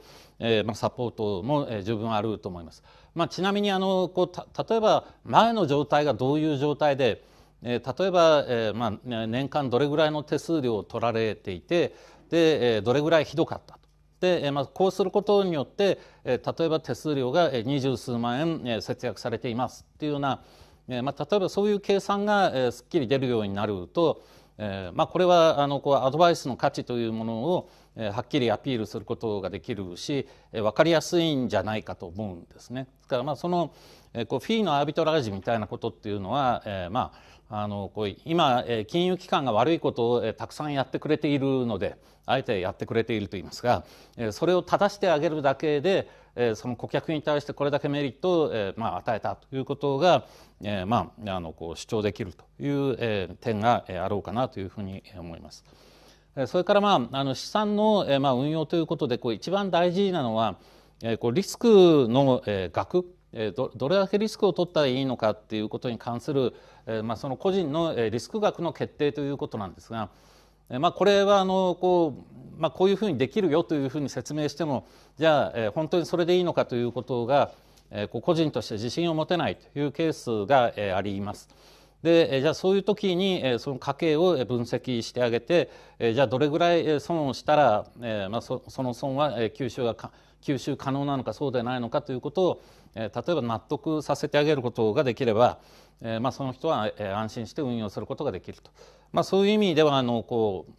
まあ、サポートも十分あると思います。まあ、ちなみにあのこう例えば前の状態がどういう状態でえ例えば、えーまあ、年間どれぐらいの手数料を取られていてで、えー、どれぐらいひどかったと。で、えーまあ、こうすることによって、えー、例えば手数料が二十数万円、えー、節約されていますっていうような、えーまあ、例えばそういう計算が、えー、すっきり出るようになると、えーまあ、これはあのこうアドバイスの価値というものを、えー、はっきりアピールすることができるし、えー、分かりやすいんじゃないかと思うんですね。ですからまあその、えー、こうフィーのアービトラージみたいなことっていうのは、えー、まああのこう今、え金融機関が悪いことを、えたくさんやってくれているのであえてやってくれていると言いますが、えそれを正してあげるだけで、えその顧客に対してこれだけメリットを、えまあ、与えたということが、えまあ、あのこう主張できるという、え点が、えあろうかなというふうに思います。それから、まあ、あの資産の、えまあ、運用ということでこう一番大事なのは、えこうリスクの、え額どどれだけリスクを取ったらいいのかっていうことに関する、えまあ、その個人のリスク額の決定ということなんですが、えまあ、これはあのこう、まあ、こういうふうにできるよというふうに説明してもじゃあ、え本当にそれでいいのかということが、えこう個人として自信を持てないというケースが、えあります。でじゃあそういう時にその家計を分析してあげてじゃあどれぐらい損をしたら、まあ、その損は吸収が吸収可能なのかそうでないのかということをえ例えば納得させてあげることができれば、えまあ、その人は、え安心して運用することができると、まあ、そういう意味ではあのこう、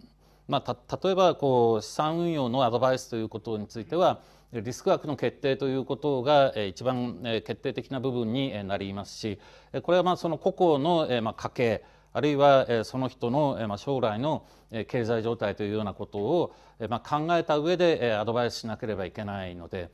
まあ、例えばこう資産運用のアドバイスということについてはリスク枠の決定ということが一番決定的な部分になりますしこれはまあその個々の家計あるいはその人の将来の経済状態というようなことを考えた上でアドバイスしなければいけないので。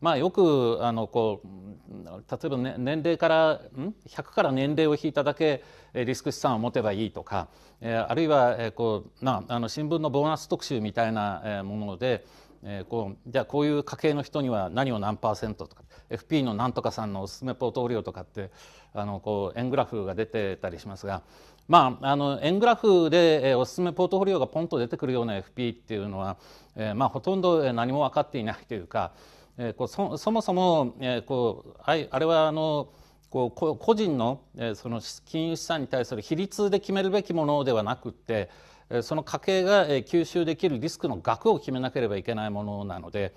まあ、よくあのこう例えば、ね、年齢からん100から年齢を引いただけリスク資産を持てばいいとか、えー、あるいは、えー、こうなあの新聞のボーナス特集みたいな、えもので、えー、こうじゃあこういう家系の人には何を何パーセントとか FP のなんとかさんのおすすめポートフォリオとかってあのこう円グラフが出てたりしますが。まあ、あの円グラフで、えおすすめポートフォリオがポンと出てくるような FP っていうのは、えーまあ、ほとんど何も分かっていないというか、えー、こうそそもそも、えー、こうああれはあのこう個人の,、えー、その金融資産に対する比率で決めるべきものではなくてその家計が吸収できるリスクの額を決めなければいけないものなので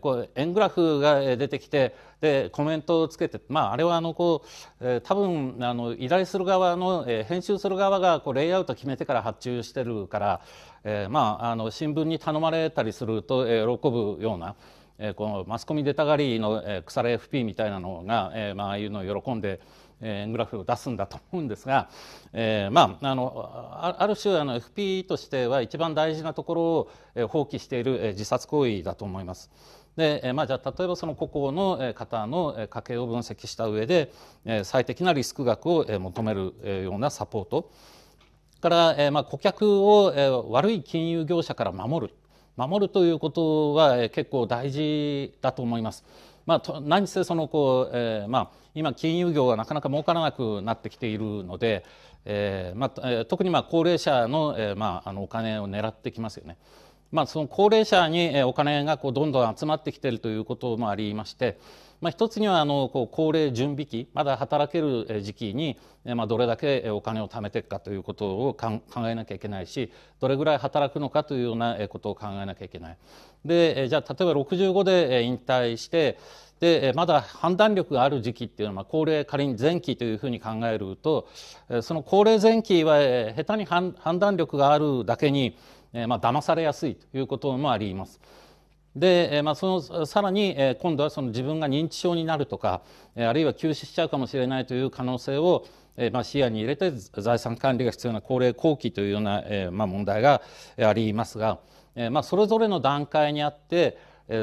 こう円グラフが出てきてでコメントをつけて、まあ、あれはあのこう多分あの依頼する側の編集する側がこうレイアウト決めてから発注してるから、えー、まあ、あの新聞に頼まれたりすると喜ぶような。えこのマスコミ出たがりの、え腐れ FP みたいなのが、えまああいうのを喜んで、えグラフを出すんだと思うんですが、えまあ、あのある種あの FP としては一番大事なところを、え放棄している、え自殺行為だと思います。で、まあ、じゃあ例えばその個々の方の家計を分析した上で最適なリスク額を求めるようなサポートから、まあ、顧客を悪い金融業者から守る守るということは結構大事だと思います。まあ、何せそのこう、えーまあ、今金融業がなかなか儲からなくなってきているので、えーまあ、特にまあ高齢者の,、えーまあ、あのお金を狙ってきますよね。まあ、その高齢者にお金がこうどんどん集まってきているということもありまして、まあ、一つにはあのこう高齢準備期まだ働ける時期に、まあ、どれだけお金を貯めていくかということを考えなきゃいけないしどれぐらい働くのかというようなことを考えなきゃいけない。でじゃあ例えば65で引退してでまだ判断力がある時期っていうのは高齢仮に前期というふうに考えるとその高齢前期は下手に判断力があるだけにまあ騙されやすいということもあります。で、まあ、そのさらに今度はその自分が認知症になるとかあるいは休止しちゃうかもしれないという可能性を、まあ、視野に入れて財産管理が必要な高齢後期というような、まあ、問題がありますが、まあ、それぞれの段階にあって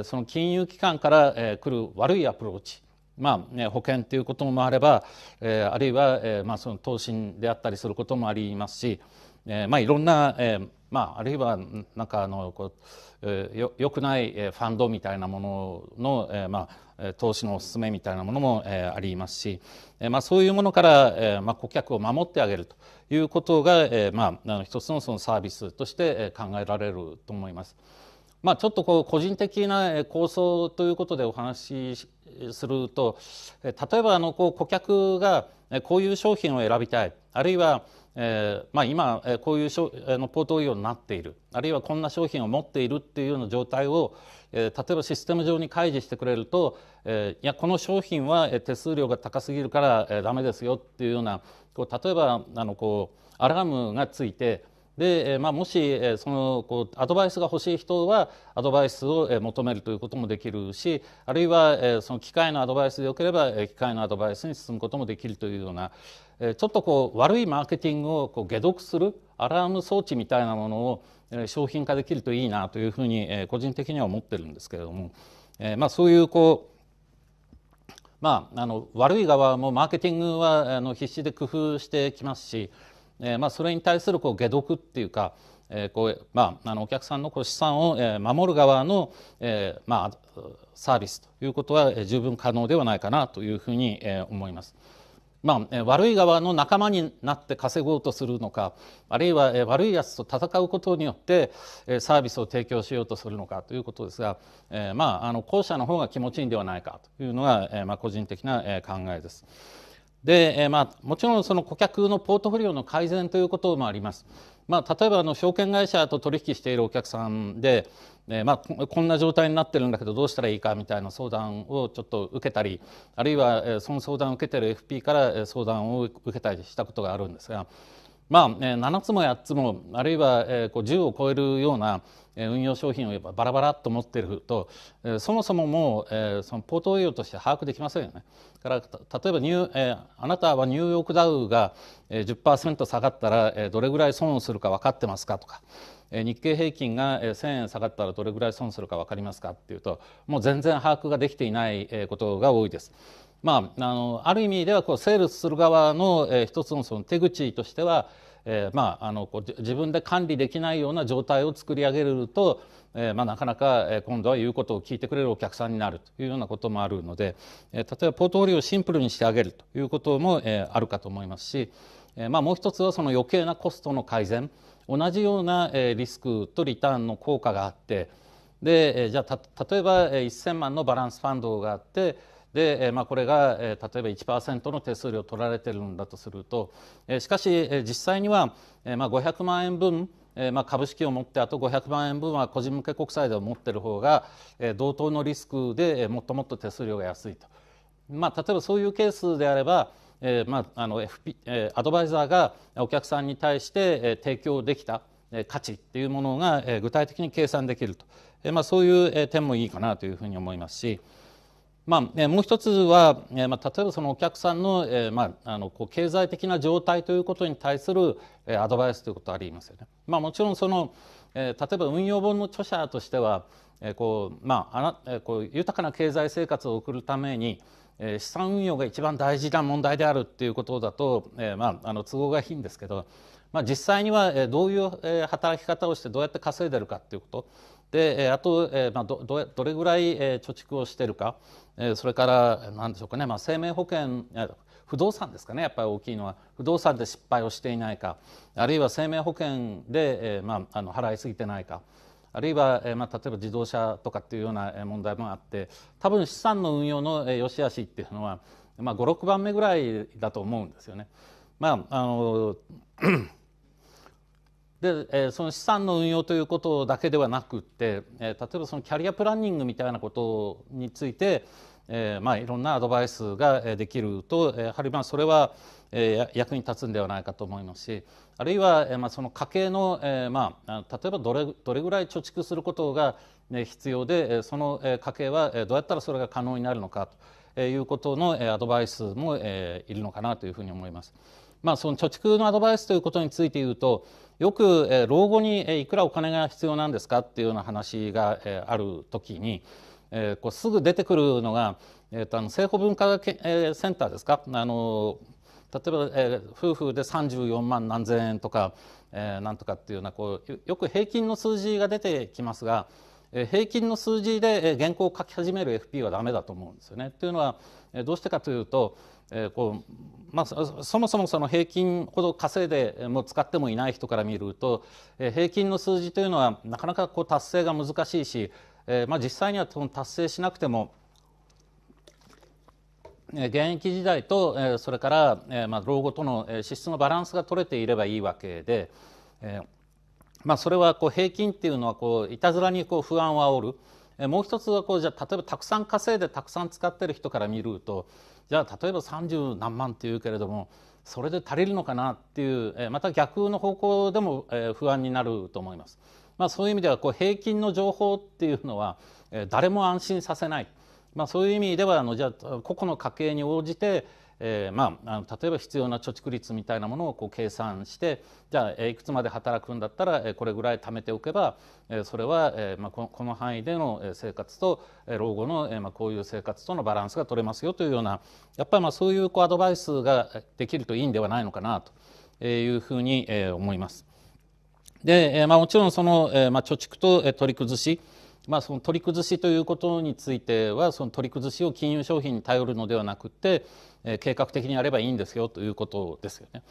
その金融機関から来る悪いアプローチまあ、保険ということもあれば、えー、あるいは、えーまあ、その投信であったりすることもありますし、えーまあ、いろんな、えーまあ、あるいはなんかあのこう、よよくないファンドみたいなものの、えーまあ、投資のおすすめみたいなものも、えー、ありますし、えーまあ、そういうものから、えーまあ、顧客を守ってあげるということが、えーまあ、あの一つのそのサービスとして考えられると思います。まあ、ちょっとこう個人的な構想ということでお話しすると例えばあのこう顧客がこういう商品を選びたいあるいはえーまあ、今、えこういうあのポートフォリオになっているあるいはこんな商品を持っているっていうような状態を、えー、例えばシステム上に開示してくれると、えー、いやこの商品は、え手数料が高すぎるから、えー、ダメですよっていうようなこう例えばあのこうアラームがついてで、えまあ、もし、えそのこうアドバイスが欲しい人はアドバイスを、え求めるということもできるしあるいは、えその機械のアドバイスでよければ、え機械のアドバイスに進むこともできるというような。ちょっとこう悪いマーケティングをこう解読するアラーム装置みたいなものを商品化できるといいなというふうに個人的には思ってるんですけれども、まあ、そういうこうまあ、あの悪い側もマーケティングはあの必死で工夫してきますし、えまあ、それに対するこう解読っていうか、えこうまあ、あのお客さんのこう資産を、え守る側の、えまあ、サービスということは、え十分可能ではないかなというふうに、え思います。まあ、悪い側の仲間になって稼ごうとするのかあるいは悪いやつと戦うことによってサービスを提供しようとするのかということですが、まあ、あの後者の方が気持ちいいんではないかというのが、まあ、個人的な考えです。で、えまあ、もちろんその顧客のポートフォリオの改善ということもあります。まあ、例えばあの証券会社と取引しているお客さんで、えまあ、こんな状態になってるんだけどどうしたらいいかみたいな相談をちょっと受けたりあるいはその相談を受けてる FP から相談を受けたりしたことがあるんですが。まあ、7つも8つもあるいは10を超えるような運用商品をバラバラと持っているとそもそももうそのポートフォオとして把握できませんよね。から例えばニューあなたはニューヨークダウが10%下がったらどれぐらい損をするか分かってますかとか日経平均が1,000円下がったらどれぐらい損するか分かりますかっていうともう全然把握ができていないことが多いです。まあ、あの、ある意味では、こう、セールスする側の、えー、一つのその手口としては、えー、まあ、あの、こう、自分で管理できないような状態を作り上げると、えー、まあ、なかなか、今度は言うことを聞いてくれるお客さんになるというようなこともあるので、えー、例えば、ポートフォリオをシンプルにしてあげるということも、えー、あるかと思いますし、えー、まあ、もう一つは、その余計なコストの改善、同じような、えー、リスクとリターンの効果があって、で、じゃあ、た、例えば、え1000万のバランスファンドがあって、で、まあ、これが、え例えば1%の手数料取られてるんだとすると、えしかし、え実際には、えまあ、500万円分まあ、株式を持ってあと500万円分は個人向け国債で持ってる方が同等のリスクでもっともっと手数料が安いと、まあ、例えばそういうケースであれば、えまああの FP えアドバイザーがお客さんに対して提供できた価値っていうものが具体的に計算できると、えまあ、そういう点もいいかなというふうに思いますし。まあ、もう一つは、まあ、例えばそのお客さんの,、えまあ、あのこう経済的な状態ということに対する、えアドバイスということはありますよね。まあ、もちろんその、え例えば運用本の著者としては、えこうまああなえこう豊かな経済生活を送るために、え資産運用が一番大事な問題であるっていうことだと、えまあ、あの都合がいいんですけど、まあ、実際にはどういう働き方をしてどうやって稼いでるかということであと、えーまあ、どどれぐらい、えー、貯蓄をしているか、えー、それから何でしょうかね、まあ、生命保険不動産ですかねやっぱり大きいのは不動産で失敗をしていないかあるいは生命保険で、えーまあ、あの払いすぎてないかあるいは、えーまあ、例えば自動車とかっていうような問題もあって多分資産の運用の良し悪しっていうのは、まあ、56番目ぐらいだと思うんですよね。まああので、えその資産の運用ということだけではなくって、え例えばそのキャリアプランニングみたいなことについて、えまあ、いろんなアドバイスができるとやはりまあそれは、え役に立つんではないかと思いますしあるいは、えまその家計の、えまあ、例えばどれどれぐらい貯蓄することが、必要でその家計はどうやったらそれが可能になるのかということのアドバイスも、えいるのかなというふうに思います。まあ、その貯蓄のアドバイスということについて言うとよく、老後に、いくらお金が必要なんですかっていうような話が、ある時に、えこうすぐ出てくるのが、えー、とあの政府文化センターですかあの例えば、え夫婦で34万何千円とか、えなんとかっていうようなこうよく平均の数字が出てきますが。平均の数字で原稿を書き始める FP はダメだと思うんですよね。というのはどうしてかというとこうまあ、そもそもその平均ほど稼いでも使ってもいない人から見ると平均の数字というのはなかなかこう達成が難しいし、まあ、実際にはその達成しなくても現役時代とそれから老後との支出のバランスが取れていればいいわけで。まあ、それはこう平均っていうのはこういたずらにこう不安を煽るもう一つはこうじゃ例えばたくさん稼いでたくさん使ってる人から見るとじゃあ例えば三十何万っていうけれどもそれで足りるのかなっていうまた逆の方向でも不安になると思います。まあ、そういう意味ではこう平均の情報っていうのは誰も安心させない、まあ、そういう意味ではあのじゃあ個々の家計に応じてえー、まあ、あの例えば必要な貯蓄率みたいなものをこう計算してじゃあ、えいくつまで働くんだったら、えこれぐらい貯めておけば、えそれは、えまあ、この範囲での生活と、え老後の、えまあ、こういう生活とのバランスが取れますよというようなやっぱりまあそういうこうアドバイスができるといいんではないのかなというふうに、え思います。で、えまあ、もちろんその、えまあ、貯蓄と取り崩しまあ、その取り崩しということについてはその取り崩しを金融商品に頼るのではなくて、えー、計画的にやればいいんですよということですよね。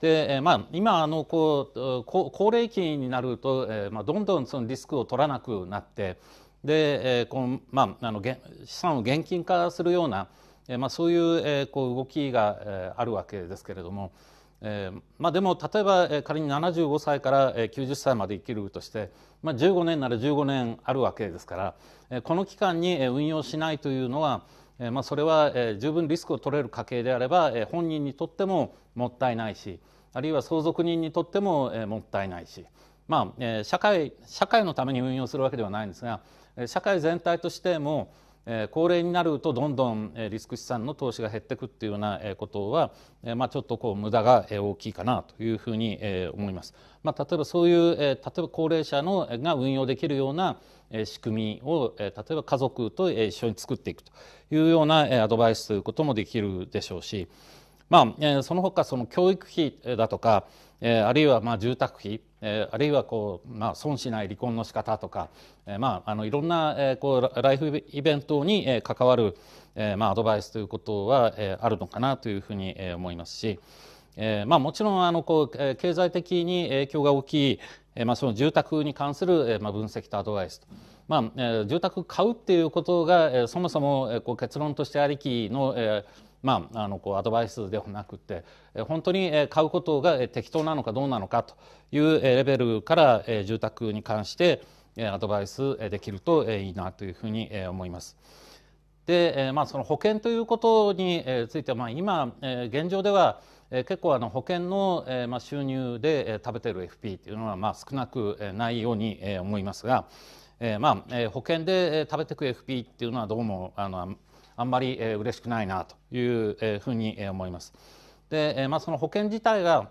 でまあ、今あのこう高齢期になると、えまあ、どんどんそのリスクを取らなくなってで、えこのまあ、あの資産を現金化するような、えまあ、そういう、えこう動きが、えあるわけですけれども。えーまあ、でも例えば、えー、仮に75歳から、えー、90歳まで生きるとして、まあ、15年なら15年あるわけですから、えー、この期間に、えー、運用しないというのは、えーまあ、それは、えー、十分リスクを取れる家計であれば、えー、本人にとってももったいないしあるいは相続人にとっても、えー、もったいないし、まあえー、社会社会のために運用するわけではないんですが社会全体としても、え高齢になるとどんどんリスク資産の投資が減っていくっていうようなことは、えまあ、ちょっとこう無駄が大きいかなというふうに思います。まあ、例えばそういう、え例えば高齢者のが運用できるような仕組みを例えば家族と一緒に作っていくというようなアドバイスということもできるでしょうし、まあ、その他その教育費だとかあるいはまあ住宅費あるいはこう、まあ、損しない離婚の仕方とか、まあ、あのいろんな、こうライフイベントに、関わる、まあ、アドバイスということは、あるのかなというふうに、思いますし、まあ、もちろんあのこう、経済的に影響が大きい、まあ、その住宅に関する、まあ、分析とアドバイスと。まあ住宅買うっていうことが、そもそも、こう結論としてありきの、えーまあ、あのこうアドバイスではなくて本当に買うことが適当なのかどうなのかというレベルから住宅に関してアドバイスできるといいなというふうに思います。で、まあ、その保険ということについては、まあ、今現状では結構あの保険の収入で食べてる FP というのはまあ少なくないように思いますが、まあ、保険で食べてく FP っていうのはどうもあのあんまり嬉しくないなというふうに思います。で、まあ、その保険自体が、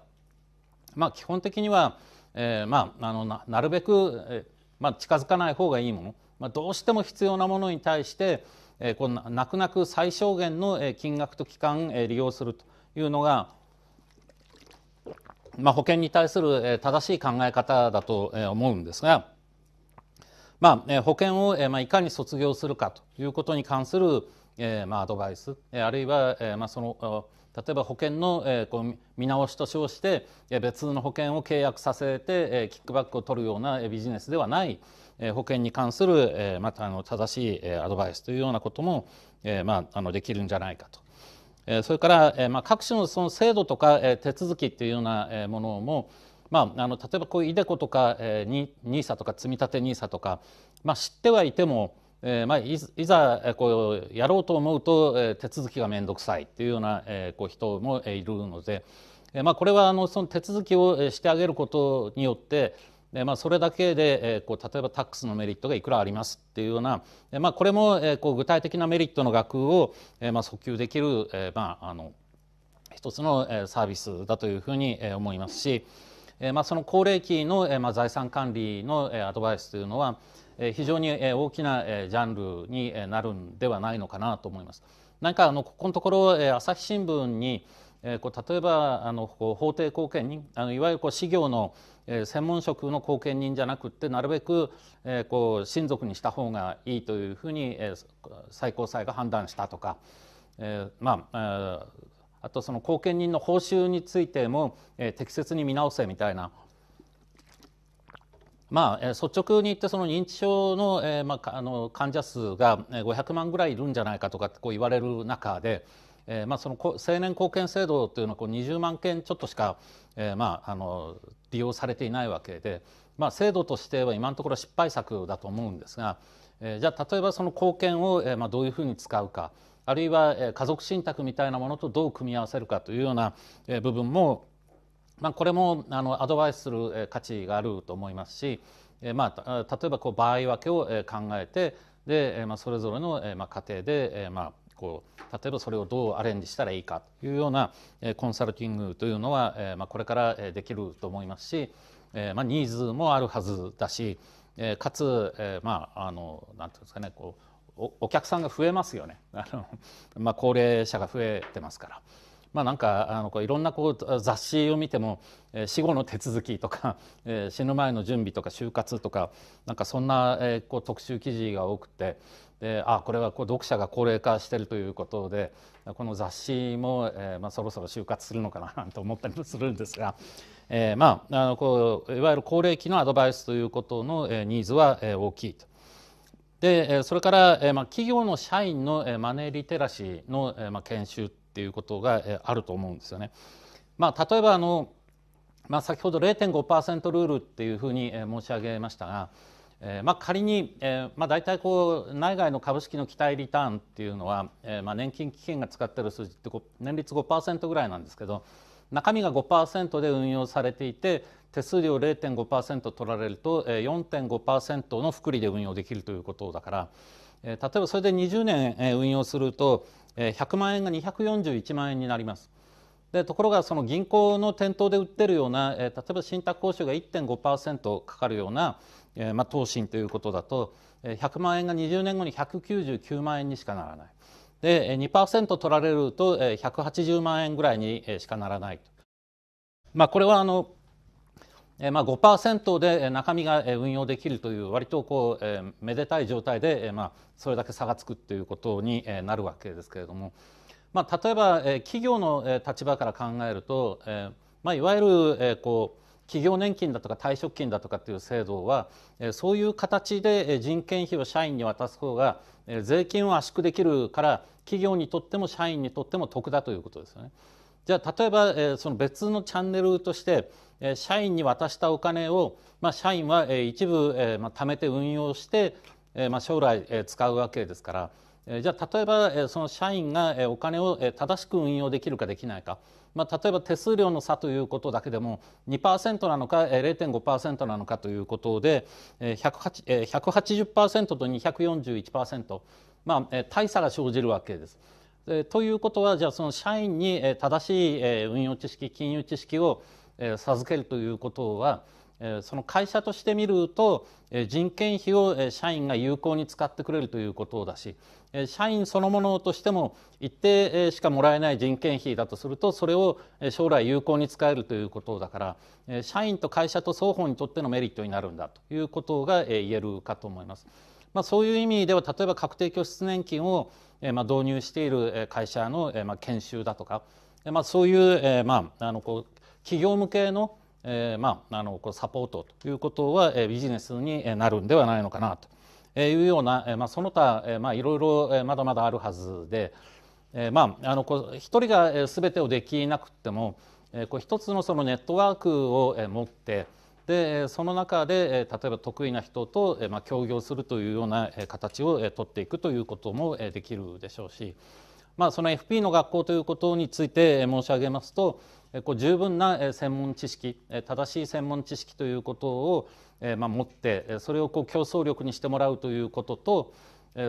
まあ、基本的には、えー、まあ、あのなるべく、まあ、近づかない方がいいもの、まあ、どうしても必要なものに対して、えー、この泣く泣く最小限の金額と期間、利用するというのが、まあ、保険に対する正しい考え方だと思うんですが、まあ、保険をいかに卒業するかということに関するえまあ、アドバイス、えあるいは、えまあ、その例えば保険の、えこう見直しと称して、え別の保険を契約させて、えキックバックを取るようなビジネスではない、え保険に関する、えまたあの正しい、えアドバイスというようなことも、えまあ、あのできるんじゃないかと。えそれから、えまあ、各種のその制度とか、え手続きというような、えものも、まあ、あの例えばこういうイデコとか、え i ニーサとか積立ニーサとか、まあ、知ってはいてもえーまあ、いざこうやろうと思うと、えー、手続きが面倒くさいっていうような、えー、こう人もいるので、えーまあ、これはあのその手続きをしてあげることによって、えーまあ、それだけで、えー、こう例えばタックスのメリットがいくらありますっていうような、えーまあ、これも、えー、こう具体的なメリットの額を、えーまあ、訴求できる、えーまあ、あの一つのサービスだというふうに思いますし、えーまあ、その高齢期の、えーまあ、財産管理のアドバイスというのは非常に大きなジャンルになるんではないのかなと思います。なんかあのここのところ朝日新聞にこう例えばあの法定後見人あのいわゆるこう私業の専門職の後見人じゃなくってなるべくこう親族にした方がいいというふうに最高裁が判断したとか、えまああとその後見人の報酬についても適切に見直せみたいなまあ、率直に言ってその認知症の,、えーまあ、あの患者数が500万ぐらいいるんじゃないかとかこう言われる中で、えーまあ、その成年貢献制度というのはこう20万件ちょっとしか、えーまあ、あの利用されていないわけで、まあ、制度としては今のところ失敗作だと思うんですが、えー、じゃあ例えばその貢献を、えーまあ、どういうふうに使うかあるいは、え家族信託みたいなものとどう組み合わせるかというような、え部分もまあ、これもあのアドバイスする価値があると思いますし、えまあ、例えばこう場合分けを考えてで、まあ、それぞれの家庭で、まあ、こう例えばそれをどうアレンジしたらいいかというようなコンサルティングというのは、まあ、これからできると思いますし、まあ、ニーズもあるはずだしかつ、まあ、あのなんていうんですかねこうお客さんが増えますよねあの、まあ、高齢者が増えてますから。まあ、なんかあのこういろんなこう雑誌を見ても、えー、死後の手続きとか、えー、死ぬ前の準備とか就活とかなんかそんな、えー、こう特集記事が多くて。であこれはこう読者が高齢化してるということでこの雑誌も、えーまあ、そろそろ就活するのかなと 思ったりもするんですが、えー、まああのこういわゆる高齢期のアドバイスということの、えー、ニーズは、えー、大きいと。でそれから、まあ、企業の社員のマネーリテラシーの、まあ、研修っていうことがあると思うんですよね。まあ、例えばあの、まあ、先ほど0.5%ルールっていうふうに申し上げましたが、えー、まあ、仮に、えー、まあ、大体こう内外の株式の期待リターンっていうのは、えー、まあ、年金基金が使ってる数字って年率5%ぐらいなんですけど中身が5%で運用されていて手数料0.5%取られると、えー、4.5%の福利で運用できるということだから、えー、例えばそれで20年、え運用すると、100万円が241万円になります。でところがその銀行の店頭で売ってるような、えー、例えば信託報酬が1.5%かかるような、えーまあ、投信ということだと、えー、100万円が20年後に199万円にしかならない。で2%取られると180万円ぐらいにしかならないまあ、これはあのまあ、5%で中身が運用できるという割とこう、めでたい状態で、まあ、それだけ差がつくということになるわけですけれども、まあ、例えば、企業の立場から考えると、まあ、いわゆる、こう企業年金だとか退職金だとかっていう制度はそういう形で人件費を社員に渡す方が税金を圧縮できるから企業にとっても社員にとっても得だということですよね。じゃあ例えばその別のチャンネルとして社員に渡したお金を、まあ、社員は一部、まあ、貯めて運用して、まあ、将来使うわけですからじゃあ例えばその社員がお金を正しく運用できるかできないか、まあ、例えば手数料の差ということだけでも2%なのか0.5%なのかということで180%と241%、まあ、大差が生じるわけです。ということはじゃあその社員に正しい運用知識金融知識を授けるということはその会社として見ると人件費を社員が有効に使ってくれるということだし社員そのものとしても一定しかもらえない人件費だとするとそれを将来有効に使えるということだから社員と会社と双方にとってのメリットになるんだということが言えるかと思います。まあ、そういう意味では例えば確定拠出年金をまあ導入している会社の研修だとかまあそういうまああのこう企業向けの,、えーまあ、あのサポートということは、えー、ビジネスになるんではないのかなというような、えーまあ、その他、えーまあ、いろいろまだまだあるはずで、えーまあ、あのこう一人が全てをできなくても、えー、こう一つのそのネットワークを持ってでその中で例えば得意な人と、まあ、協業するというような形を取っていくということもできるでしょうし、まあ、その FP の学校ということについて申し上げますとこう十分な専門知識正しい専門知識ということを、ま持ってそれをこう競争力にしてもらうということと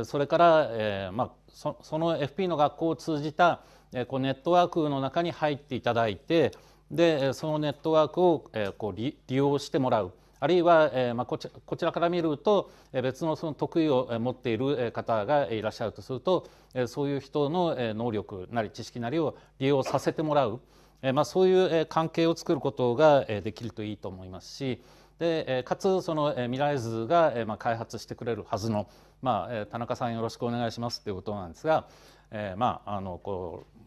それから、えまその FP の学校を通じたこうネットワークの中に入っていただいてでそのネットワークをこう利用してもらう。あるいは、えまあ、こちこちらから見ると、え別のその得意を持っている方がいらっしゃるとすると、えそういう人の能力なり知識なりを利用させてもらう。えまあ、そういう関係を作ることができるといいと思いますしでかつその未来図が開発してくれるはずの、まあ、田中さんよろしくお願いしますということなんですが、えまあ、あのこう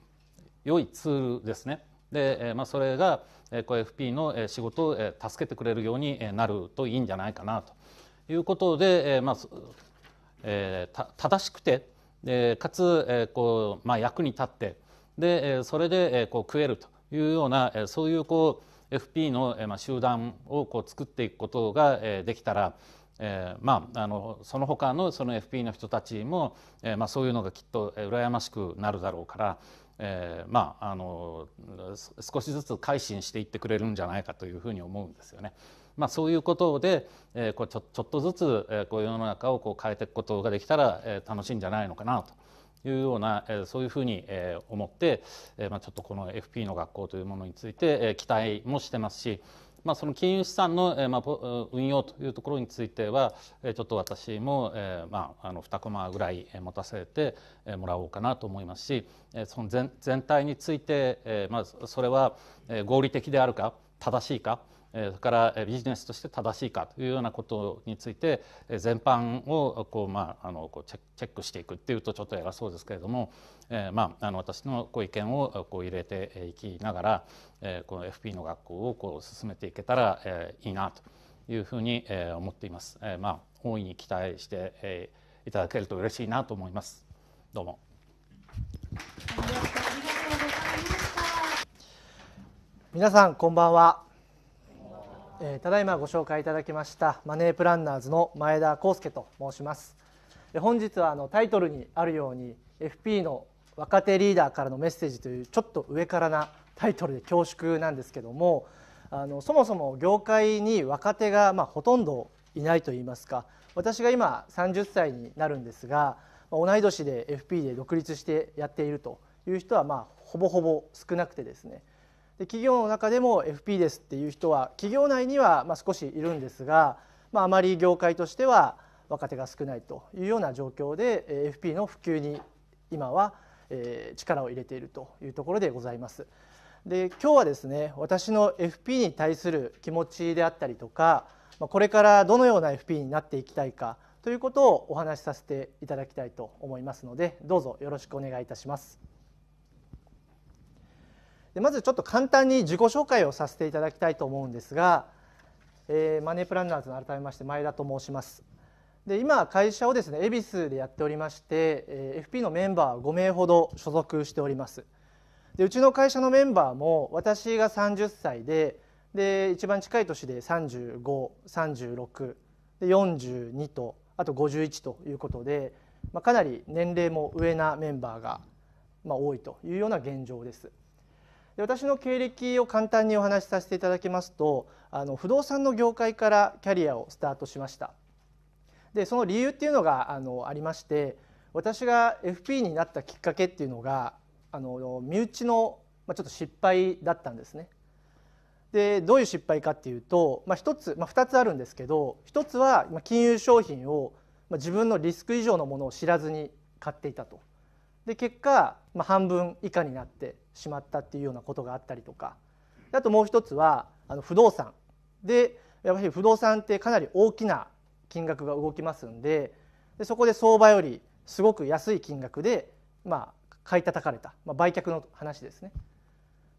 良いツールですね。で、まあ、それが FP の仕事を助けてくれるようになるといいんじゃないかなということで、まあえ正しくてかつ、えこうまあ、役に立ってでそれでこう食えるというようなそういうこう FP の集団をこう作っていくことができたらえー、まああのその他のその FP の人たちも、えー、まあ、そういうのがきっと羨ましくなるだろうから、えー、まああの少しずつ改心していってくれるんじゃないかというふうに思うんですよね。まあ、そういうことで、えー、こうちょちょっとずつ、えこう世の中をこう変えていくことができたら、え楽しいんじゃないのかなと。いうような、えそういうふうに、え思って、えまあ、ちょっとこの FP の学校というものについて、え期待もしてますし、まあ、その金融資産の、えまあ、運用というところについては、えちょっと私も、えまあ、あの2コマぐらい持たせてもらおうかなと思いますし、えその全全体について、えまあ、それは合理的であるか正しいかそれからビジネスとして正しいかというようなことについて全般をこう、まあ、あのこうチェックしていくっていうとちょっと偉そうですけれども、えーまあ、あの私のこう意見をこう入れていきながら、えー、この FP の学校をこう進めていけたら、えー、いいなというふうに、えー、思っています。えーまあ、大いに期待して、えー、いただけると嬉しいなと思います。どうも皆さんこんばんはえー、ただいまご紹介いただきましたマネープランナーズの前田康介と申します本日はあのタイトルにあるように FP の若手リーダーからのメッセージというちょっと上からなタイトルで恐縮なんですけどもあのそもそも業界に若手がまあほとんどいないといいますか私が今30歳になるんですが同い年で FP で独立してやっているという人はまあほぼほぼ少なくてですねで企業の中でも FP ですっていう人は企業内にはま少しいるんですが、まあ、あまり業界としては若手が少ないというような状況で FP の普及に今は力を入れているというところでございます。で今日はですね私の FP に対する気持ちであったりとかこれからどのような FP になっていきたいかということをお話しさせていただきたいと思いますのでどうぞよろしくお願いいたします。でまずちょっと簡単に自己紹介をさせていただきたいと思うんですが、えー、マネープランナーズの改めまして前田と申しますで今会社をですね恵比寿でやっておりまして、えー、FP のメンバー5名ほど所属しておりますでうちの会社のメンバーも私が30歳でで一番近い年で3536で42とあと51ということで、まあ、かなり年齢も上なメンバーが、まあ、多いというような現状です。で私の経歴を簡単にお話しさせていただきますとあの不動産の業界からキャリアをスタートしましたでその理由っていうのがあのありまして私が FP になったきっかけっていうのがあの身内の、まあ、ちょっと失敗だったんですねでどういう失敗かっていうと、まあ、1つ、まあ、2つあるんですけど1つは金融商品を、まあ、自分のリスク以上のものを知らずに買っていたとで結果、まあ、半分以下になってしまったっていうようなことがあったりとかあともう一つはあの不動産でやはり不動産ってかなり大きな金額が動きますんででそこで相場よりすごく安い金額で、まあ、買い叩かれた、まあ、売却の話ですね。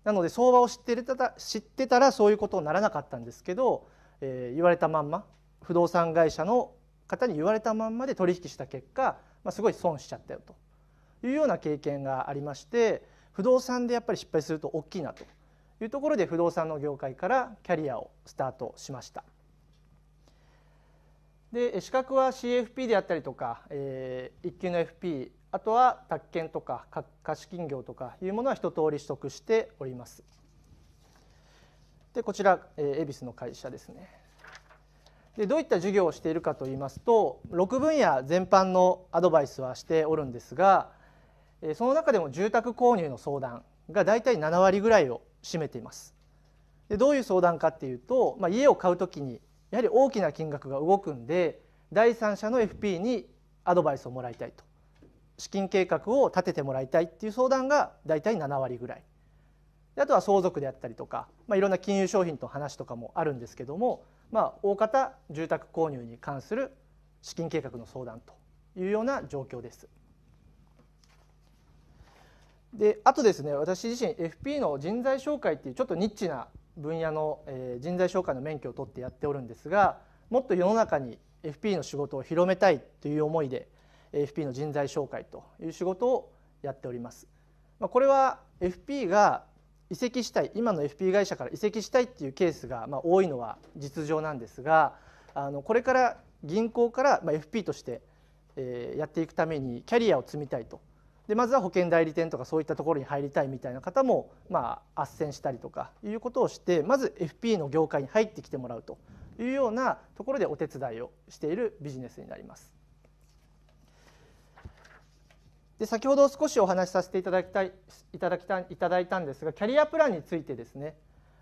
なので相場を知ってた知ってたらそういうことにならなかったんですけど、えー、言われたまんま不動産会社の方に言われたまんまで取引した結果、まあ、すごい損しちゃったよというような経験がありまして不動産でやっぱり失敗すると大きいなというところで不動産の業界からキャリアをスタートしました。で資格は CFP であったりとか、えー、一級の FP あとは宅建とか貸金業とかいうものは一通り取得しております。でこちら、えー、恵比寿の会社ですね。でどういった授業をしているかといいますと6分野全般のアドバイスはしておるんですがその中でも住宅購入の相談が大体7割ぐらいを占めています。でどういう相談かっていうと、まあ、家を買う時にやはり大きな金額が動くんで第三者の FP にアドバイスをもらいたいと資金計画を立ててもらいたいっていう相談が大体7割ぐらいあとは相続であったりとか、まあ、いろんな金融商品の話とかもあるんですけども、まあ、大方住宅購入に関する資金計画の相談というような状況です。であとですね私自身 FP の人材紹介っていうちょっとニッチな分野の、えー、人材紹介の免許を取ってやっておるんですがもっと世の中に FP の仕事を広めたいという思いで FP の人材紹介という仕事をやっております。まあ、これは FP が移籍したい今の FP 会社から移籍したいっていうケースがまあ多いのは実情なんですがあのこれから銀行からまあ FP としてえやっていくためにキャリアを積みたいとでまずは保険代理店とかそういったところに入りたいみたいな方も、まあ斡旋したりとかいうことをしてまず FP の業界に入ってきてもらうというようなところでお手伝いをしているビジネスになります。で先ほど少しお話しさせていただきたいいただきたいただいたんですがキャリアプランについてですね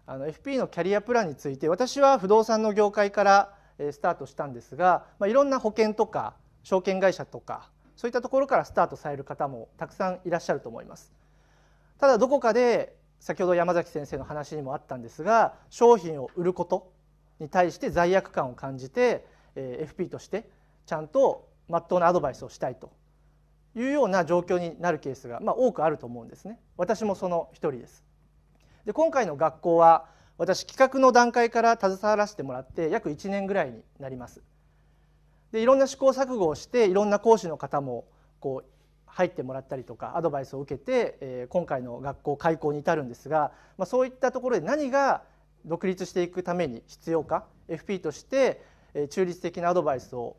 あの FP のキャリアプランについて私は不動産の業界からスタートしたんですが、まあ、いろんな保険とか証券会社とかそういったところからスタートされる方もたくさんいらっしゃると思います。ただどこかで先ほど山崎先生の話にもあったんですが商品を売ることに対して罪悪感を感じて、え FP としてちゃんとまっとうなアドバイスをしたいというような状況になるケースが、ま多くあると思うんですね私もその一人ですで今回の学校は私企画の段階から携わらせてもらって約1年ぐらいになりますでいろんな試行錯誤をしていろんな講師の方もこう入ってもらったりとかアドバイスを受けて、えー、今回の学校開校に至るんですが、まあ、そういったところで何が独立していくために必要か FP として、えー、中立的なアドバイスを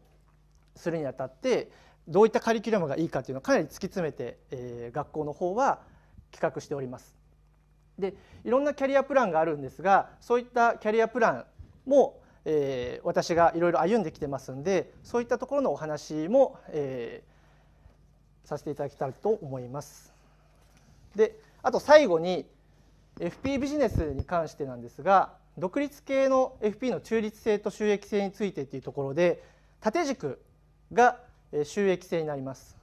するにあたってどういったカリキュラムがいいかというのをかなり突き詰めて、えー、学校の方は企画しております。でいろんなキャリアプランがあるんですがそういったキャリアプランもえー、私がいろいろ歩んできてますんでそういったところのお話も、えー、させていただきたいと思います。であと最後に FP ビジネスに関してなんですが独立系の FP の中立性と収益性についてっていうところで縦軸が収益性になります。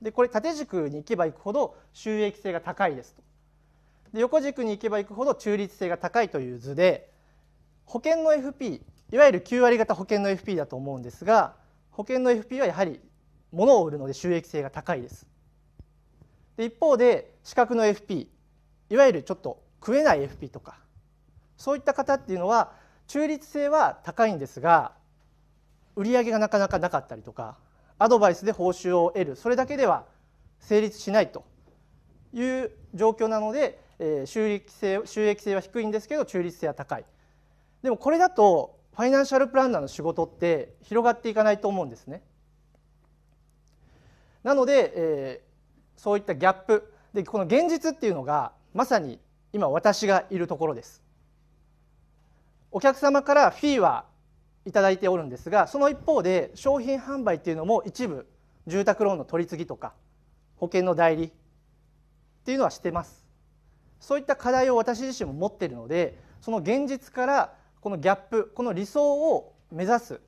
でこれ縦軸に行けば行くほど収益性が高いですと。で横軸に行けば行くほど中立性が高いという図で保険の FP いわゆる9割型保険の FP だと思うんですが保険の FP はやはり物を売るので収益性が高いですで一方で資格の FP いわゆるちょっと食えない FP とかそういった方っていうのは中立性は高いんですが売り上げがなかなかなかったりとかアドバイスで報酬を得るそれだけでは成立しないという状況なので収益性収益性は低いんですけど中立性は高いでもこれだとファイナンシャルプランナーの仕事って広がっていかないと思うんですね。なので、えー、そういったギャップでこの現実っていうのがまさに今私がいるところです。お客様からフィーはいただいておるんですがその一方で商品販売っていうのも一部住宅ローンの取り次ぎとか保険の代理っていうのはしてますそういった課題を私自身も持っているのでその現実からこのギャップこの理想を目指す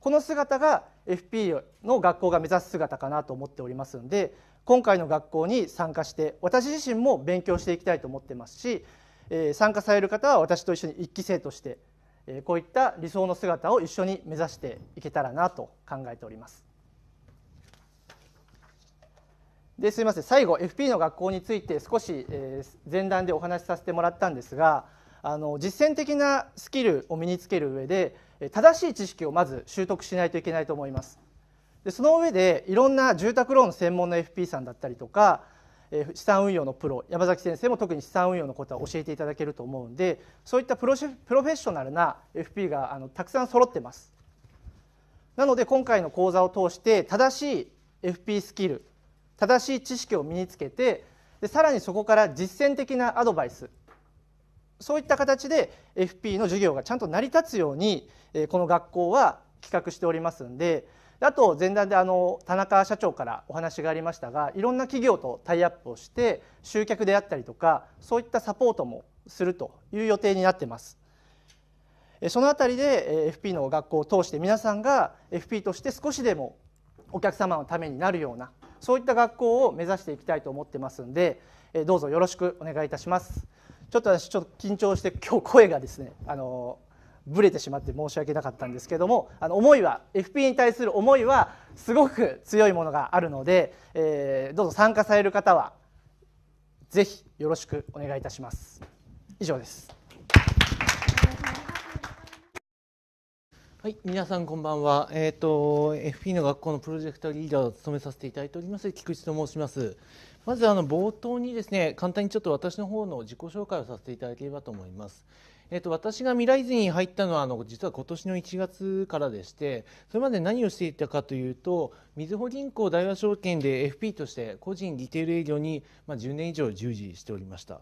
この姿が FP の学校が目指す姿かなと思っておりますので今回の学校に参加して私自身も勉強していきたいと思ってますし、え参加される方は私と一緒に1期生として、えこういった理想の姿を一緒に目指していけたらなと考えております。ですみません最後 FP の学校について少し、え前段でお話しさせてもらったんですがあの実践的なスキルを身につける上で正しい知識をまず習得しないといけないと思います。でその上でいろんな住宅ローン専門の FP さんだったりとか資産運用のプロ山崎先生も特に資産運用のことは教えていただけると思うんでそういったプロプロフェッショナルな FP があのたくさん揃ってます。なので今回の講座を通して正しい FP スキル正しい知識を身につけてでさらにそこから実践的なアドバイスそういった形で FP の授業がちゃんと成り立つようにこの学校は企画しておりますんであと前段であの田中社長からお話がありましたがいろんな企業とタイアップをして集客であったりとかそういったサポートもするという予定になってます。その辺りで FP の学校を通して皆さんが FP として少しでもお客様のためになるようなそういった学校を目指していきたいと思ってますんでどうぞよろしくお願いいたします。ちょっと私ちょっと緊張して今日声がですねあのぶれてしまって申し訳なかったんですけどもあの思いは FP に対する思いはすごく強いものがあるので、えー、どうぞ参加される方はぜひよろしくお願いいたします。以上です。はい、皆さんこんばんは。えっ、ー、と FP の学校のプロジェクトリーダーを務めさせていただいております菊池と申します。まずあの冒頭にですね簡単にちょっと私の方の自己紹介をさせていただければと思います。えっと、私が未来図に入ったのはあの実は今年の1月からでしてそれまで何をしていたかというとみずほ銀行大和証券で FP として個人リテール営業に、まあ、10年以上従事しておりました。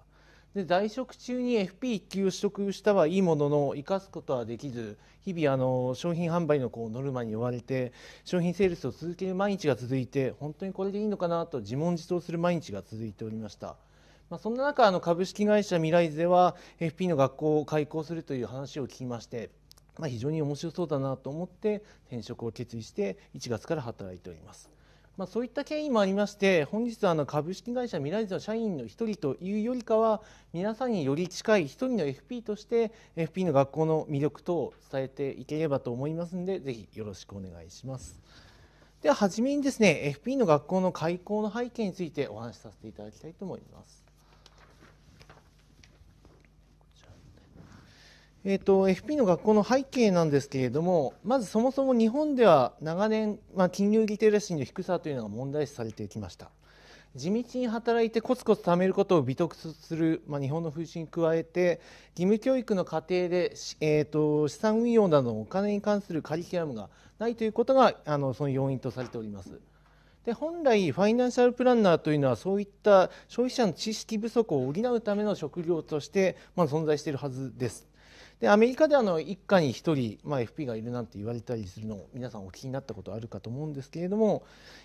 で在職中に FP1 級を取得したはいいものの生かすことはできず日々あの商品販売のこうノルマに追われて商品セールスを続ける毎日が続いて本当にこれでいいのかなと自問自答する毎日が続いておりました。まあ、そんな中あの株式会社未来ズでは FP の学校を開校するという話を聞きましてまあ、非常に面白そうだなと思って転職を決意して1月から働いております。まあ、そういった経緯もありまして本日あの株式会社未来図の社員の一人というよりかは皆さんにより近い一人の FP として FP の学校の魅力等を伝えていければと思いますのでぜひよろしくお願いします。では初めにですね FP の学校の開校の背景についてお話しさせていただきたいと思います。えーと、FP の学校の背景なんですけれども、まずそもそも日本では長年、まあ、金融リテラシーの低さというのが問題視されてきました。地道に働いてコツコツ貯めることを美徳とする、まあ、日本の風習に加えて義務教育の過程で、えーと、と資産運用などのお金に関するカリキュラムがないということがあのその要因とされております。で本来ファイナンシャルプランナーというのはそういった消費者の知識不足を補うための職業として、まあ、存在しているはずです。でアメリカであの一家に1人、まあ、FP がいるなんて言われたりするのを皆さんお聞きになったことあるかと思うんですけれども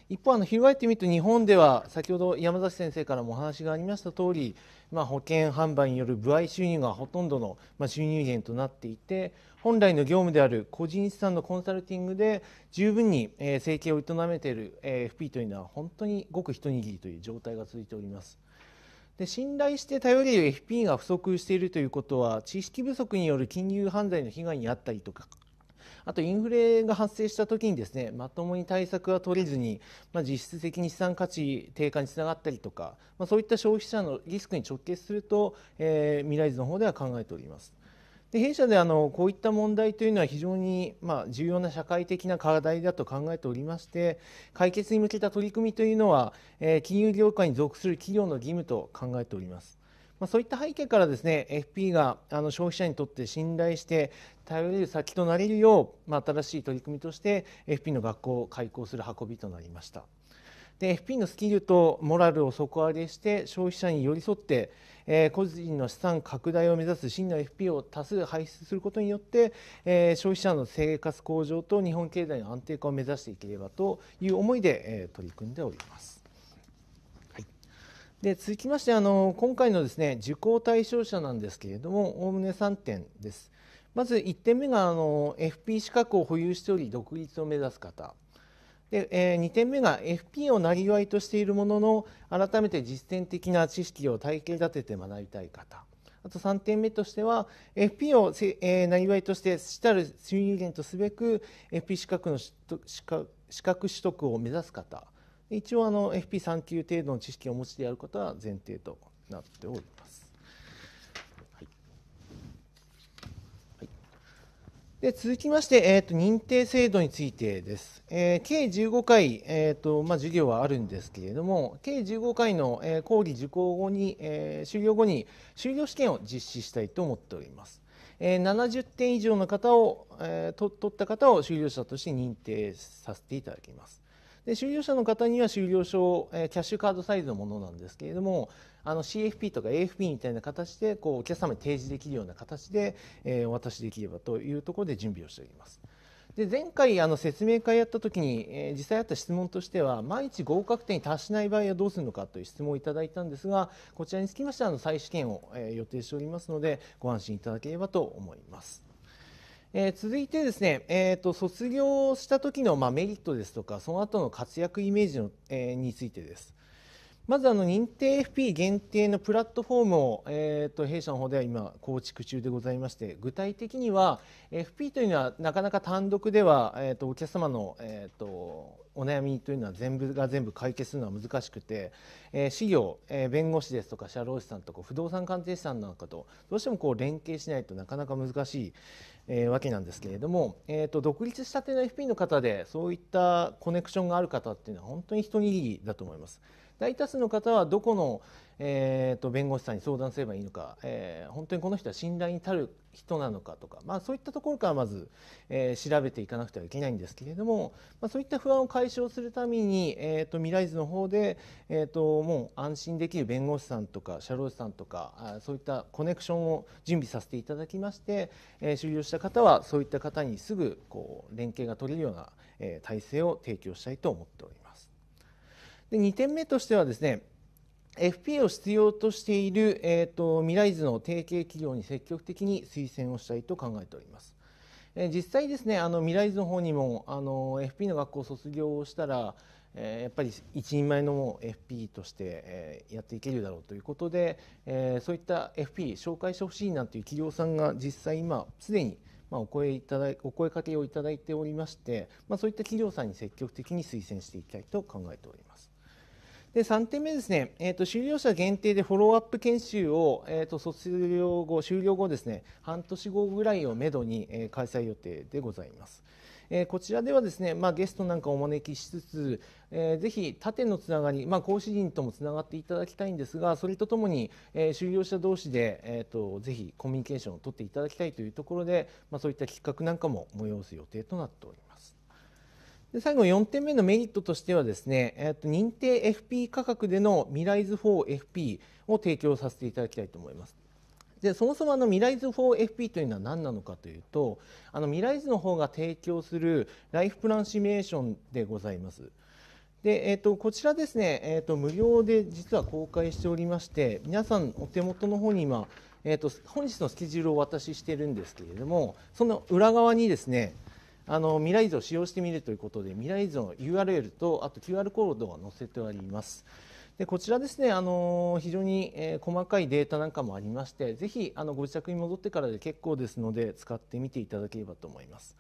一方あの翻ってみると日本では先ほど山崎先生からもお話がありました通り、まあ、保険販売による歩合収入がほとんどの、ま収入源となっていて本来の業務である個人資産のコンサルティングで十分に、え生計を営めている、え FP というのは本当にごく一握りという状態が続いております。で信頼して頼れる FP が不足しているということは知識不足による金融犯罪の被害に遭ったりとかあとインフレが発生した時にですねまともに対策が取れずに、まあ、実質的に資産価値低下につながったりとか、まあ、そういった消費者のリスクに直結すると、えー、未来図の方では考えております。で弊社であのこういった問題というのは非常にま重要な社会的な課題だと考えておりまして解決に向けた取り組みというのは、え金融業界に属する企業の義務と考えております。まあ、そういった背景からですね FP があの消費者にとって信頼して頼れる先となれるよう、まあ、新しい取り組みとして FP の学校を開校する運びとなりました。で FP のスキルとモラルを底上げして消費者に寄り添って、えー、個人の資産拡大を目指す真の FP を多数輩出することによって、えー、消費者の生活向上と日本経済の安定化を目指していければという思いで、えー、取り組んでおります。はい、で続きましてあの今回のですね受講対象者なんですけれどもおおむね3点ですまず1点目があの FP 資格を保有しており独立を目指す方で、えー、2点目が FP をなりわいとしているものの改めて実践的な知識を体系立てて学びたい方あと3点目としては FP をー、なりわいとして主たる収入源とすべく FP 資格の資格資格取得を目指す方一応あの FP3 級程度の知識をお持ちでやることは前提となっております。で続きまして、えーと、認定制度についてです。えー、計15回、えーとまあ、授業はあるんですけれども、計15回の、えー、講義受講後に、えー、終了後に終了試験を実施したいと思っております。えー、70点以上の方を、えー、取った方を終了者として認定させていただきます。で修了者の方には終了証、えー、キャッシュカードサイズのものなんですけれども、あの CFP とか AFP みたいな形でこうお客様に提示できるような形で、えお渡しできればというところで準備をしております。で前回あの説明会やった時に、え実際あった質問としては毎日合格点に達しない場合はどうするのかという質問をいただいたんですがこちらにつきましてはあの再試験を、え予定しておりますのでご安心いただければと思います。えー、続いてですね、えーと、と卒業した時のまあメリットですとかその後の活躍イメージの、えー、についてです。まずあの認定 FP 限定のプラットフォームを、えー、と弊社の方では今構築中でございまして具体的には FP というのはなかなか単独では、えー、とお客様の、えー、とお悩みというのは全部が全部解決するのは難しくて、えー、資料、えー、弁護士ですとか社労士さんとか不動産鑑定士さんなんかとどうしてもこう連携しないとなかなか難しい、えー、わけなんですけれども、えー、と独立したての FP の方でそういったコネクションがある方っていうのは本当に一握りだと思います。大多数の方はどこの、えーと、弁護士さんに相談すればいいのか、えー、本当にこの人は信頼に足る人なのかとか、まあ、そういったところからまず、えー、調べていかなくてはいけないんですけれども、まあ、そういった不安を解消するために、えーと、未来図の方で、えーと、もう安心できる弁護士さんとか社労士さんとかあそういったコネクションを準備させていただきまして、えー、終了した方はそういった方にすぐこう連携が取れるような、えー、体制を提供したいと思っております。で2点目としてはですね f p を必要としている、えーと、と未来図の提携企業に積極的に推薦をしたいと考えております。え実際ですねあの未来図の方にもあの FP の学校を卒業をしたら、えやっぱり一人前のも FP として、えやっていけるだろうということで、えそういった FP 紹介してほしいなという企業さんが実際今すでにまあ、お声いただお声かけをいただいておりまして、まあ、そういった企業さんに積極的に推薦していきたいと考えております。で3点目ですね、えーと、修了者限定でフォローアップ研修を、えーと、卒業後、終了後ですね、半年後ぐらいをめどに、えー、開催予定でございます。えー、こちらではですね、まあ、ゲストなんかをお招きしつつ、えー、ぜひ縦のつながり、まあ、講師陣ともつながっていただきたいんですがそれとともに、えー、修了者同士で、えーと、ぜひコミュニケーションを取っていただきたいというところで、まあ、そういった企画なんかも催す予定となっております。で最後4点目のメリットとしてはですね、えっと認定 FP 価格でのミライズ 4FP を提供させていただきたいと思います。でそもそもあのミライズ 4FP というのは何なのかというとあのミライズの方が提供するライフプランシミュレーションでございます。でえー、とこちらですね、えー、と無料で実は公開しておりまして皆さんお手元の方に今、えー、と本日のスケジュールをお渡ししているんですけれどもその裏側にですねあの未来図を使用してみるということで未来図の URL とあと QR コードを載せております。でこちらですね、あの非常に、細かいデータなんかもありましてぜひあのご自宅に戻ってからで結構ですので使ってみていただければと思います。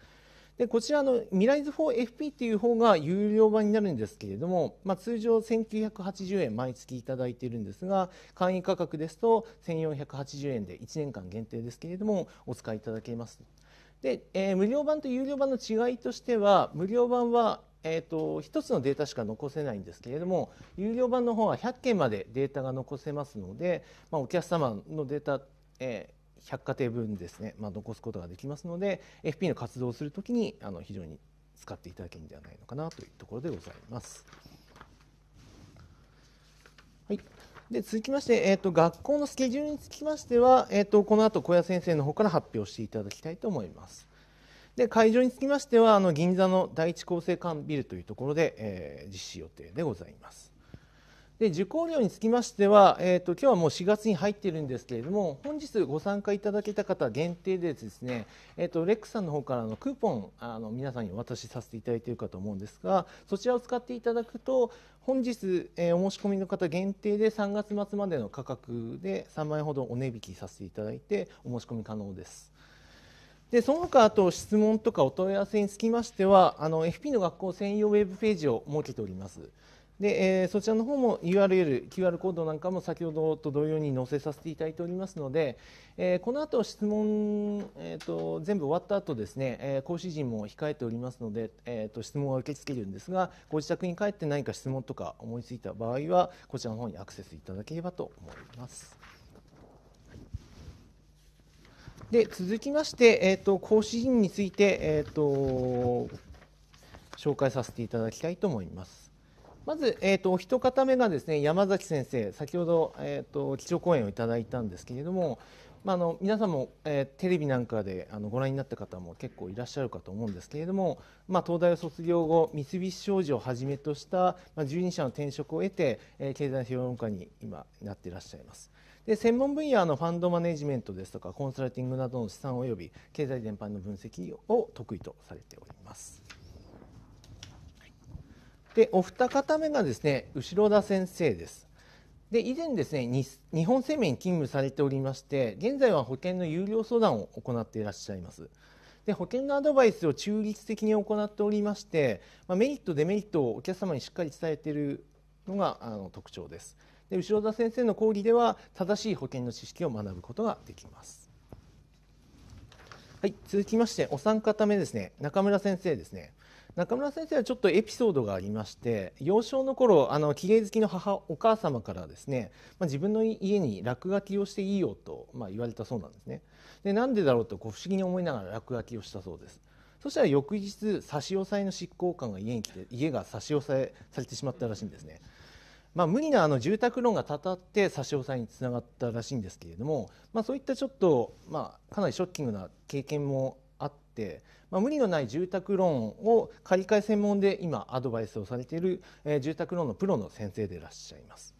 でこちらの未来ズ 4FP という方が有料版になるんですけれども、まあ、通常1980円毎月いただいているんですが会員価格ですと1480円で1年間限定ですけれどもお使いいただけます。で、えー、無料版と有料版の違いとしては無料版は、えーと、1つのデータしか残せないんですけれども有料版の方は100件までデータが残せますので、まあ、お客様のデータ、えー、100家庭分ですね、まあ、残すことができますので FP の活動をするときにあの非常に使っていただけるんではないのかなというところでございます。で続きまして、えーと、学校のスケジュールにつきましては、えーと、この後小屋先生の方から発表していただきたいと思います。で会場につきましてはあの銀座の第一厚生館ビルというところで、えー、実施予定でございます。で受講料につきましては、えーと、今日はもう4月に入っているんですけれども本日ご参加いただけた方限定でですね、えーと、とレックさんの方からのクーポンあの皆さんにお渡しさせていただいているかと思うんですがそちらを使っていただくと本日、えー、お申し込みの方限定で3月末までの価格で3万円ほどお値引きさせていただいてお申し込み可能です。でその他あと質問とかお問い合わせにつきましてはあの FP の学校専用ウェブページを設けております。で、えー、そちらの方も URL、QR コードなんかも先ほどと同様に載せさせていただいておりますので、えー、この後質問、えーと、全部終わった後ですね、えー、講師陣も控えておりますので、えーと、質問は受け付けるんですが、ご自宅に帰って何か質問とか思いついた場合は、こちらの方にアクセスいただければと思います。で続きまして、えーと、と講師陣について、えー、と紹介させていただきたいと思います。まず、えーと、一方目がですね山崎先生、先ほど、えーと基調講演をいただいたんですけれども、まあ、あの皆さんも、えー、テレビなんかであのご覧になった方も結構いらっしゃるかと思うんですけれども、まあ、東大を卒業後、三菱商事をはじめとした、まあ、12社の転職を得て、えー、経済評論家に今なっていらっしゃいます。で専門分野のファンドマネジメントですとかコンサルティングなどの資産及び経済全般の分析を得意とされております。でお二方目がですね後田先生です。で以前ですね日本生命に勤務されておりまして現在は保険の有料相談を行っていらっしゃいます。で保険のアドバイスを中立的に行っておりまして、まあ、メリットデメリットをお客様にしっかり伝えているのがあの特徴です。で後田先生の講義では正しい保険の知識を学ぶことができます。はい、続きましてお三方目ですね中村先生ですね。中村先生はちょっとエピソードがありまして幼少の頃あの綺麗好きの母お母様からですね、まあ、自分の家に落書きをしていいよと、まあ、言われたそうなんですねでなんでだろうとこう不思議に思いながら落書きをしたそうですそしたら翌日差し押さえの執行官が家に来て家が差し押さえされてしまったらしいんですねまあ、無理なあの住宅ローンがたたって差し押さえにつながったらしいんですけれども、まあ、そういったちょっと、まあ、かなりショッキングな経験も、まあ、無理のない住宅ローンを借り換え専門で今アドバイスをされている、え住宅ローンのプロの先生でいらっしゃいます。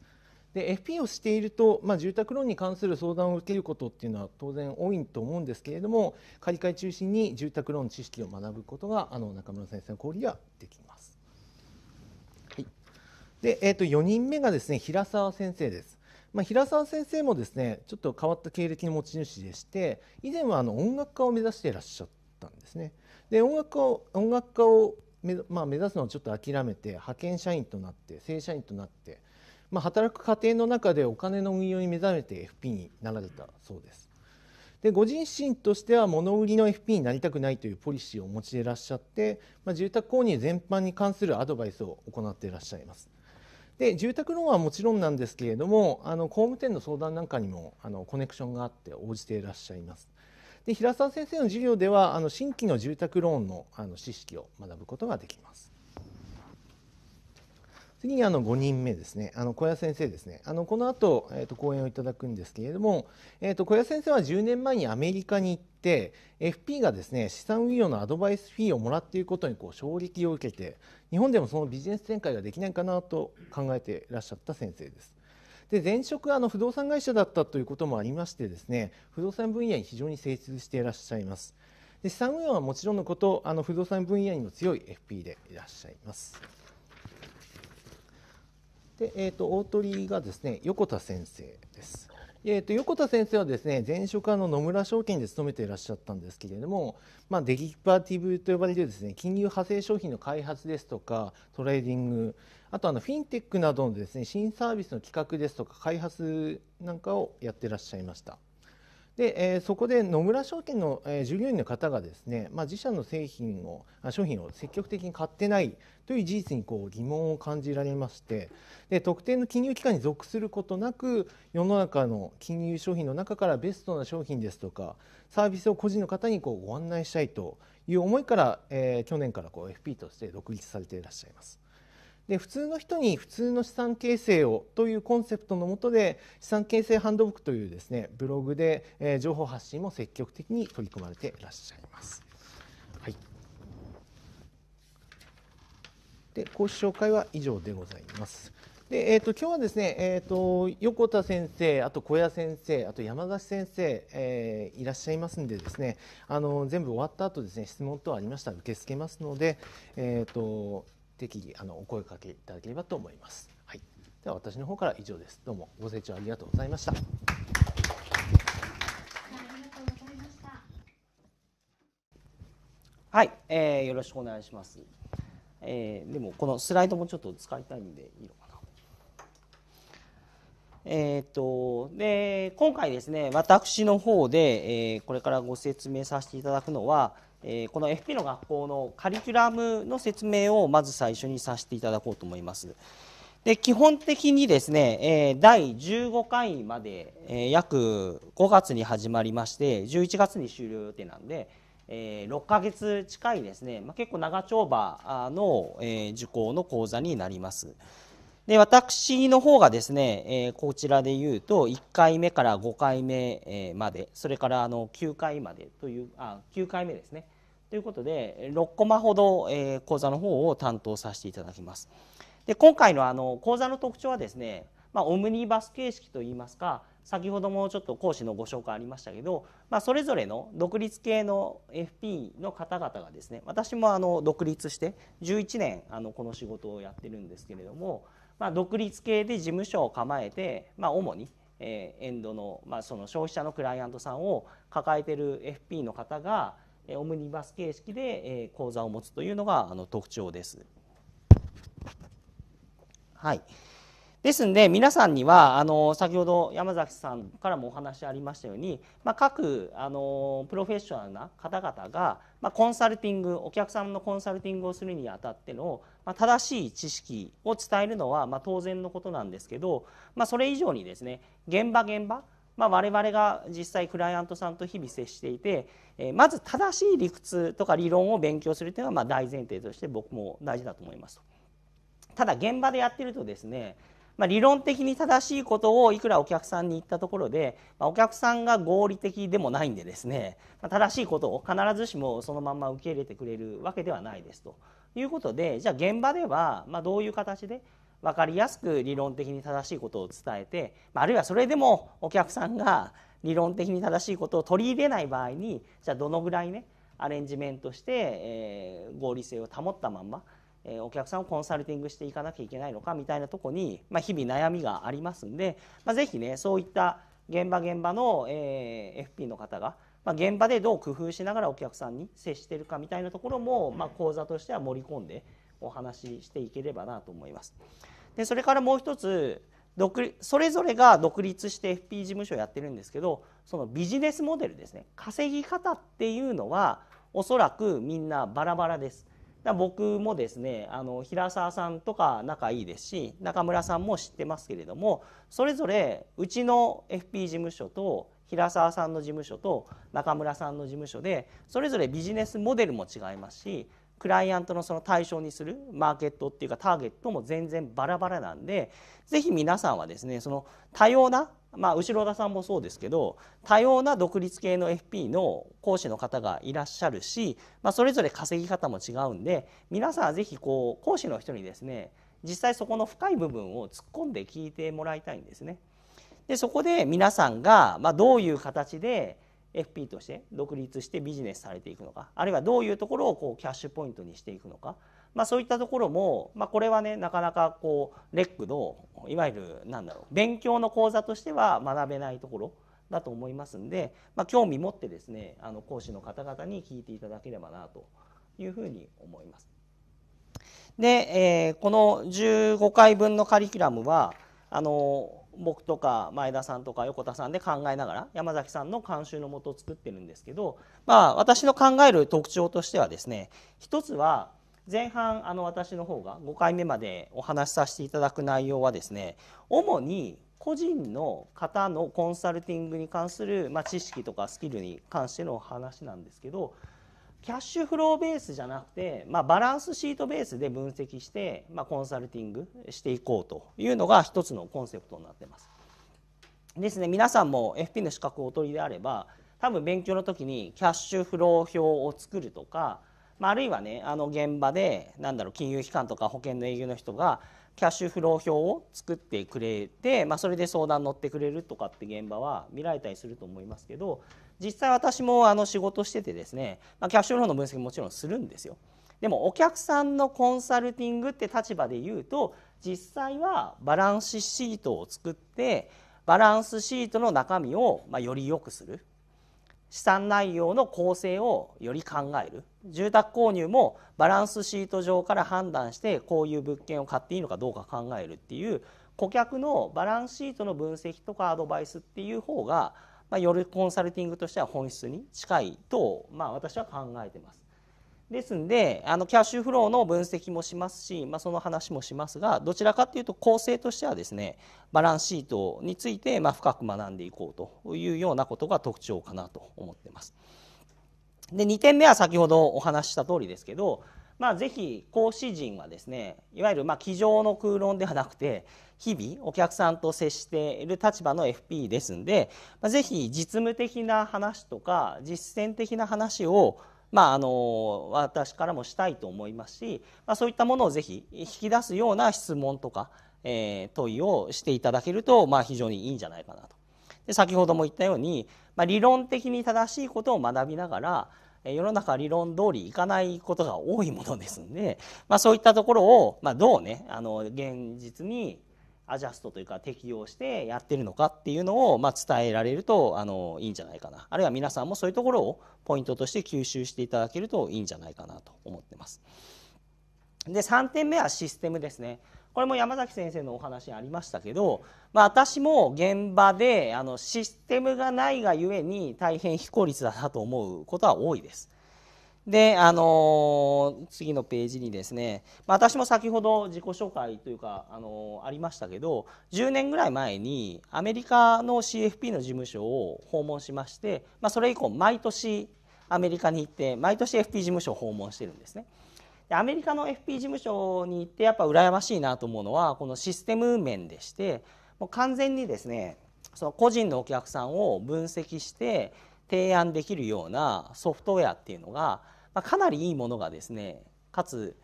で FP をしていると、まあ、住宅ローンに関する相談を受けることっていうのは当然多いと思うんですけれども借り換え中心に住宅ローン知識を学ぶことがあの中村先生の講義はできます。はい、で、えー、と4人目がですね平沢先生です。まあ、平沢先生もですねちょっと変わった経歴の持ち主でして以前はあの音楽家を目指していらっしゃっったんですね。で音楽家を音楽家を目,、まあ、目指すのをちょっと諦めて派遣社員となって正社員となって、まあ、働く過程の中でお金の運用に目覚めて FP になられたそうです。でご自身としては物売りの FP になりたくないというポリシーをお持ちでいらっしゃって、まあ、住宅購入全般に関するアドバイスを行っていらっしゃいます。で住宅ローンはもちろんなんですけれどもあの工務店の相談なんかにもあのコネクションがあって応じていらっしゃいます。で平沢先生の授業ではあの新規の住宅ローンのあの知識を学ぶことができます。次にあの5人目ですね、あの小谷先生ですね、あのこの後、えー、と講演をいただくんですけれども、えー、と小谷先生は10年前にアメリカに行って、FP がですね資産運用のアドバイスフィーをもらっていることにこう衝撃を受けて、日本でもそのビジネス展開ができないかなと考えていらっしゃった先生です。で前職あの不動産会社だったということもありましてですね不動産分野に非常に精通していらっしゃいますで資産運用はもちろんのことあの不動産分野にも強い FP でいらっしゃいますで、えーと、大鳥がですね横田先生ですえーと、と横田先生はですね前職の野村証券で勤めていらっしゃったんですけれども、まあ、デリバティブと呼ばれるですね金融派生商品の開発ですとかトレーディング、あとあのフィンテックなどのですね新サービスの企画ですとか開発なんかをやってらっしゃいました。で、えー、そこで野村証券の、えー、従業員の方がですね、まあ、自社の製品を商品を積極的に買ってないという事実にこう疑問を感じられましてで特定の金融機関に属することなく世の中の金融商品の中からベストな商品ですとかサービスを個人の方にこうご案内したいという思いから、えー、去年からこう FP として独立されていらっしゃいます。で普通の人に普通の資産形成をというコンセプトのもとで資産形成ハンドブックというですねブログで、え情報発信も積極的に取り組まれていらっしゃいます。はい、で講師紹介は以上でございます。で、えーと、今日はですね、えーと、横田先生あと小屋先生あと山崎先生、えー、いらっしゃいますんでですねあの全部終わった後ですね質問等ありましたら受け付けますので、えーと適宜あのお声かけいただければと思います。はい、では私の方から以上です。どうもご清聴ありがとうございました。はい、えー、よろしくお願いします。えー、でもこのスライドもちょっと使いたいんでいいのかな。えー、っとで今回ですね私の方で、えー、これからご説明させていただくのは、えこの FP の学校のカリキュラムの説明をまず最初にさせていただこうと思います。で基本的にですね、え第15回まで、え約5月に始まりまして11月に終了予定なんで、え6ヶ月近いですね、まあ、結構長丁場の、え受講の講座になります。で、私の方がですね、えー、こちらで言うと、1回目から5回目、えー、まで、それからあの9回までという、あ、9回目ですね。ということで、6コマほど、えー、講座の方を担当させていただきます。で、今回のあの講座の特徴はですね、まあ、オムニバス形式といいますか、先ほどもちょっと講師のご紹介ありましたけど、まあ、それぞれの独立系の FP の方々がですね私もあの独立して11年あのこの仕事をやってるんですけれども、まあ、独立系で事務所を構えて、まあ、主に、えー、エンドの,、まあその消費者のクライアントさんを抱えている FP の方がオムニバス形式で、えー、口座を持つというのがあの特徴です。はいですんで皆さんにはあの先ほど山崎さんからもお話ありましたように、まあ、各あのプロフェッショナルな方々が、まあ、コンサルティングお客さんのコンサルティングをするにあたっての、まあ、正しい知識を伝えるのは、ま当然のことなんですけど、まそれ以上にですね現場現場まあ、我々が実際クライアントさんと日々接していて、えまず正しい理屈とか理論を勉強するというのはま大前提として僕も大事だと思いますただ現場でやってるとですねまあ、理論的に正しいことをいくらお客さんに言ったところで、まあ、お客さんが合理的でもないんでですね、まあ、正しいことを必ずしもそのまんま受け入れてくれるわけではないですということでじゃあ現場では、まどういう形で分かりやすく理論的に正しいことを伝えて、まあ、るいはそれでもお客さんが理論的に正しいことを取り入れない場合にじゃあどのぐらいねアレンジメントして、えー、合理性を保ったまんまえお客さんをコンサルティングしていかなきゃいけないのかみたいなとこに、ま日々悩みがありますんで、まあ、ぜひねそういった現場現場の、え FP の方が、ま現場でどう工夫しながらお客さんに接してるかみたいなところも、ま講座としては盛り込んでお話ししていければなと思います。でそれからもう一つ独それぞれが独立して FP 事務所をやってるんですけどそのビジネスモデルですね稼ぎ方っていうのはおそらくみんなバラバラです。だ僕もですねあの平沢さんとか仲いいですし中村さんも知ってますけれどもそれぞれうちの FP 事務所と平沢さんの事務所と中村さんの事務所でそれぞれビジネスモデルも違いますしクライアントのその対象にするマーケットっていうかターゲットも全然バラバラなんで是非皆さんはですねその多様なまあ、後ろ田さんもそうですけど多様な独立系の FP の講師の方がいらっしゃるし、まあ、それぞれ稼ぎ方も違うんで皆さん是非こう講師の人にですね実際そこの深い部分を突っ込んで聞いてもらいたいんですね。でそこで皆さんが、まあ、どういう形で FP として独立してビジネスされていくのかあるいはどういうところをこうキャッシュポイントにしていくのか。まあ、そういったところも、まあ、これはねなかなかこうレックのいわゆるなんだろう勉強の講座としては学べないところだと思いますんで、まあ、興味持ってですねあの講師の方々に聞いていただければなというふうに思います。で、えー、この15回分のカリキュラムはあの僕とか前田さんとか横田さんで考えながら山崎さんの監修のもとを作ってるんですけど、まあ、私の考える特徴としてはですね一つは前半あの私の方が5回目までお話しさせていただく内容はですね主に個人の方のコンサルティングに関する、まあ、知識とかスキルに関してのお話なんですけどキャッシュフローベースじゃなくて、まあ、バランスシートベースで分析して、まあ、コンサルティングしていこうというのが一つのコンセプトになってます。ですね皆さんも FP の資格をお取りであれば多分勉強の時にキャッシュフロー表を作るとかまあ、あるいはねあの現場でなんだろう金融機関とか保険の営業の人がキャッシュフロー表を作ってくれて、まあ、それで相談乗ってくれるとかって現場は見られたりすると思いますけど実際私もあの仕事しててですね、まあ、キャッシュフローの分析もちろんするんですよ。でもお客さんのコンサルティングって立場で言うと実際はバランスシートを作ってバランスシートの中身をまより良くする資産内容の構成をより考える住宅購入もバランスシート上から判断してこういう物件を買っていいのかどうか考えるっていう顧客のバランスシートの分析とかアドバイスっていう方が、まあ、よりコンサルティングとしては本質に近いと、まあ、私は考えてます。ですんであのキャッシュフローの分析もしますし、まあ、その話もしますがどちらかというと構成としてはですねバランスシートについてま深く学んでいこうというようなことが特徴かなと思ってます。で2点目は先ほどお話しした通りですけど、まあ、ぜひ講師陣はですねいわゆるま机上の空論ではなくて日々お客さんと接している立場の FP ですんで、まあ、ぜひ実務的な話とか実践的な話をまあ、あの私からもしたいと思いますし、まあ、そういったものをぜひ引き出すような質問とか、えー、問いをしていただけると、まあ、非常にいいんじゃないかなと。で先ほども言ったように、まあ、理論的に正しいことを学びながら世の中理論通りいかないことが多いものですんで、まあ、そういったところを、まあ、どうねあの現実にアジャストというか適用してやってるのかっていうのをま伝えられるとあのいいんじゃないかなあるいは皆さんもそういうところをポイントとして吸収していただけるといいんじゃないかなと思ってます。で3点目はシステムですね。これも山崎先生のお話ありましたけど、まあ、私も現場であのシステムがないがゆえに大変非効率だなと思うことは多いです。で、あの次のページにですね、まあ、私も先ほど自己紹介というか、あのありましたけど10年ぐらい前にアメリカの CFP の事務所を訪問しまして、まあ、それ以降毎年アメリカに行って毎年 FP 事務所を訪問してるんですね。アメリカの FP 事務所に行ってやっぱ羨ましいなと思うのはこのシステム面でしてもう完全にですねその個人のお客さんを分析して提案できるようなソフトウェアっていうのがまあ、かなりいいものがですねかつ、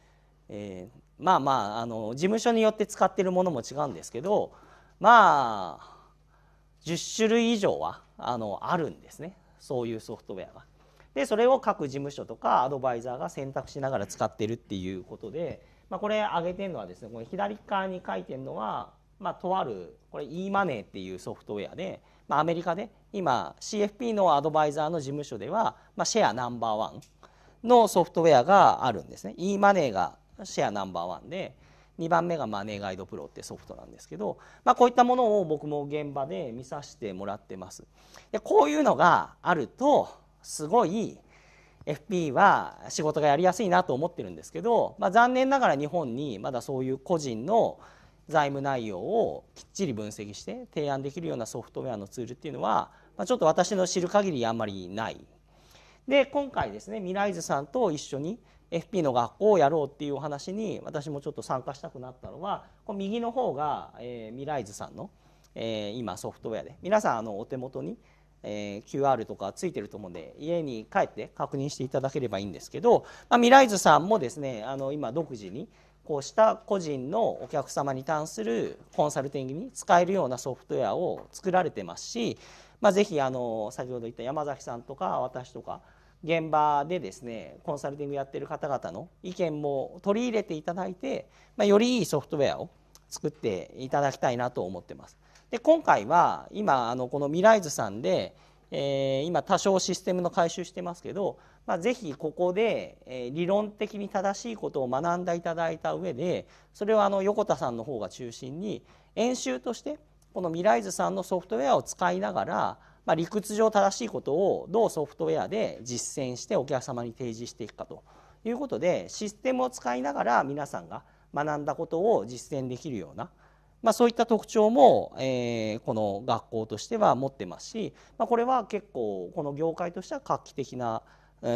えー、まあまああの事務所によって使ってるものも違うんですけどまあ10種類以上はあのあるんですねそういうソフトウェアが。でそれを各事務所とかアドバイザーが選択しながら使ってるっていうことで、まあ、これ挙げてるのはですねこの左側に書いてるのは、まあ、とあるこれ e マネーっていうソフトウェアで、まあ、アメリカで今 CFP のアドバイザーの事務所では、まあ、シェアナンバーワンのソフトウェアがあるんですね。e マネーがシェアナンバーワンで2番目がマネーガイドプロってソフトなんですけど、まあ、こういったものを僕も現場で見させてもらってます。でこういうのがあるとすごい FP は仕事がやりやすいなと思ってるんですけど、まあ、残念ながら日本にまだそういう個人の財務内容をきっちり分析して提案できるようなソフトウェアのツールっていうのは、まあ、ちょっと私の知る限りあんまりないで今回ですね未来図さんと一緒に FP の学校をやろうっていうお話に私もちょっと参加したくなったのはこの右の方が、えー、未来図さんの、えー、今ソフトウェアで皆さんあのお手元に、えー、QR とかついてると思うんで家に帰って確認していただければいいんですけど、まあ、未来図さんもですねあの今独自にこうした個人のお客様に関するコンサルティングに使えるようなソフトウェアを作られてますし、まあ、ぜひあの先ほど言った山崎さんとか私とか現場でですねコンサルティングやってる方々の意見も取り入れていただいて、まあ、よりいいソフトウェアを作っていただきたいなと思ってます。で今回は今あのこのミライズさんで、えー、今多少システムの回収してますけど、まあ、ぜひここで、え理論的に正しいことを学んでいただいた上でそれをあの横田さんの方が中心に演習としてこのミライズさんのソフトウェアを使いながらまあ、理屈上正しいことをどうソフトウェアで実践してお客様に提示していくかということでシステムを使いながら皆さんが学んだことを実践できるような、まあ、そういった特徴も、えー、この学校としては持ってますし、まあ、これは結構この業界としては画期的な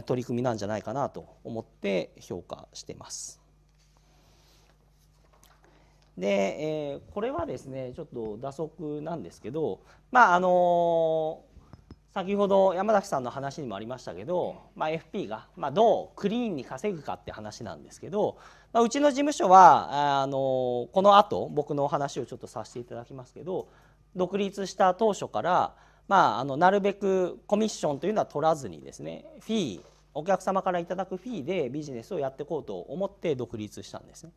取り組みなんじゃないかなと思って評価してます。で、えー、これはですねちょっと打足なんですけどまああのー、先ほど山崎さんの話にもありましたけど、まあ、FP が、まあ、どうクリーンに稼ぐかって話なんですけど、まあ、うちの事務所はあのこの後僕の話をちょっとさせていただきますけど独立した当初から、まあ、あのなるべくコミッションというのは取らずにですねフィーお客様からいただくフィーでビジネスをやっていこうと思って独立したんですね。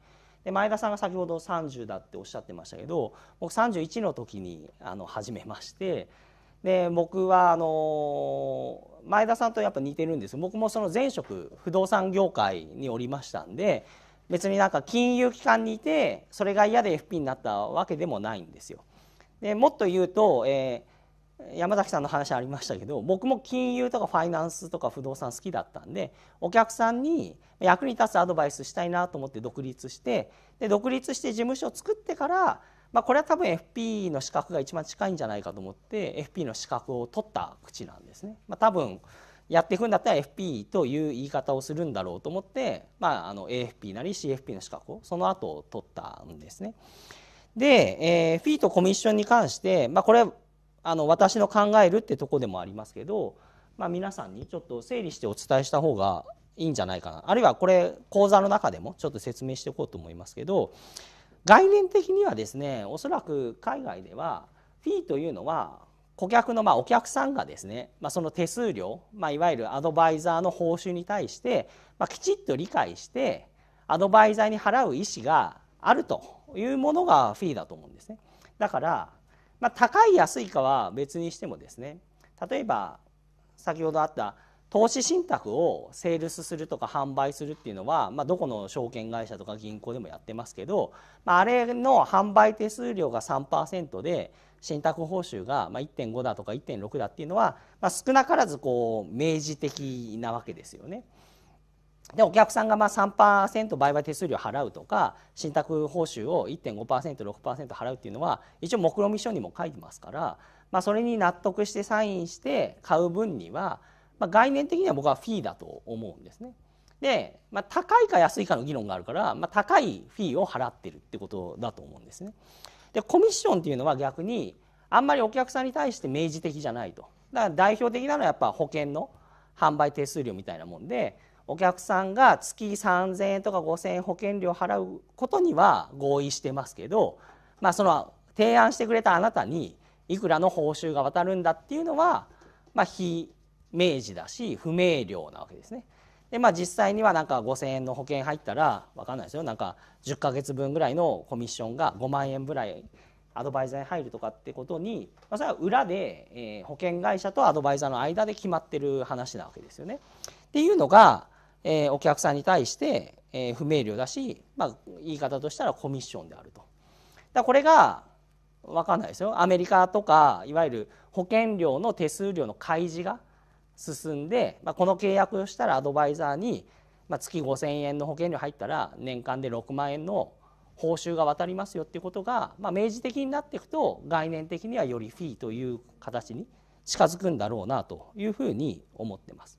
で前田さんが先ほど30だっておっしゃってましたけど僕31の時にあの始めましてで僕はあの前田さんとやっぱ似てるんです僕もその前職不動産業界におりましたんで別になんか金融機関にいてそれが嫌で FP になったわけでもないんですよ。でもっと言うと、えー、山崎さんの話ありましたけど僕も金融とかファイナンスとか不動産好きだったんでお客さんに役に立つアドバイスしたいなと思って独立してで独立して事務所を作ってから、まあ、これは多分 FP の資格が一番近いんじゃないかと思って FP の資格を取った口なんですね。まあ、多分やっていくんだったら FP という言い方をするんだろうと思って、まあ、あの AFP なり CFP の資格をその後取ったんですね。で、えー、フィーとコミッションに関して、まあ、これあの私の考えるってとこでもありますけど、まあ、皆さんにちょっと整理してお伝えした方がいいんじゃないかなあるいはこれ講座の中でもちょっと説明していこうと思いますけど概念的にはですねおそらく海外ではフィーというのは顧客のまあお客さんがですね、まあ、その手数料、まあ、いわゆるアドバイザーの報酬に対して、まあ、きちっと理解してアドバイザーに払う意思があるというものがフィーだと思うんですね。だからまあ、高い安いかは別にしてもですね例えば先ほどあった投資信託をセールスするとか販売するっていうのは、まあ、どこの証券会社とか銀行でもやってますけど、まあ、あれの販売手数料が3%で信託報酬が1.5だとか1.6だっていうのは、まあ、少なからずこう明示的なわけですよね。でお客さんがまあ3%売買手数料払うとか信託報酬を 1.5%6% 払うっていうのは一応目論見書にも書いてますから、まあ、それに納得してサインして買う分には、まあ、概念的には僕はフィーだと思うんですね。で、まあ、高いか安いかの議論があるから、まあ、高いフィーを払ってるってことだと思うんですね。でコミッションっていうのは逆にあんまりお客さんに対して明示的じゃないと。だから代表的なのはやっぱ保険の販売手数料みたいなもんでお客さんが月3,000円とか5,000円保険料払うことには合意してますけど、まあ、その提案してくれたあなたにいくらの報酬が渡るんだっていうのは、まあ、非明示だし不明瞭なわけですね。でまあ、実際にはなんか5,000円の保険入ったら分かんないですよなんか10ヶ月分ぐらいのコミッションが5万円ぐらいアドバイザーに入るとかってことに、まあ、それは裏で、えー、保険会社とアドバイザーの間で決まってる話なわけですよね。っていうのがえー、お客さんに対して、えー、不明瞭だし、まあ、言い方としたらコミッションであると。だこれが分かんないですよアメリカとかいわゆる保険料の手数料の開示が進んで、まあ、この契約をしたらアドバイザーに、まあ、月5,000円の保険料入ったら年間で6万円の報酬が渡りますよっていうことが、まあ、明示的になっていくと概念的にはよりフィーという形に近づくんだろうなというふうに思ってます。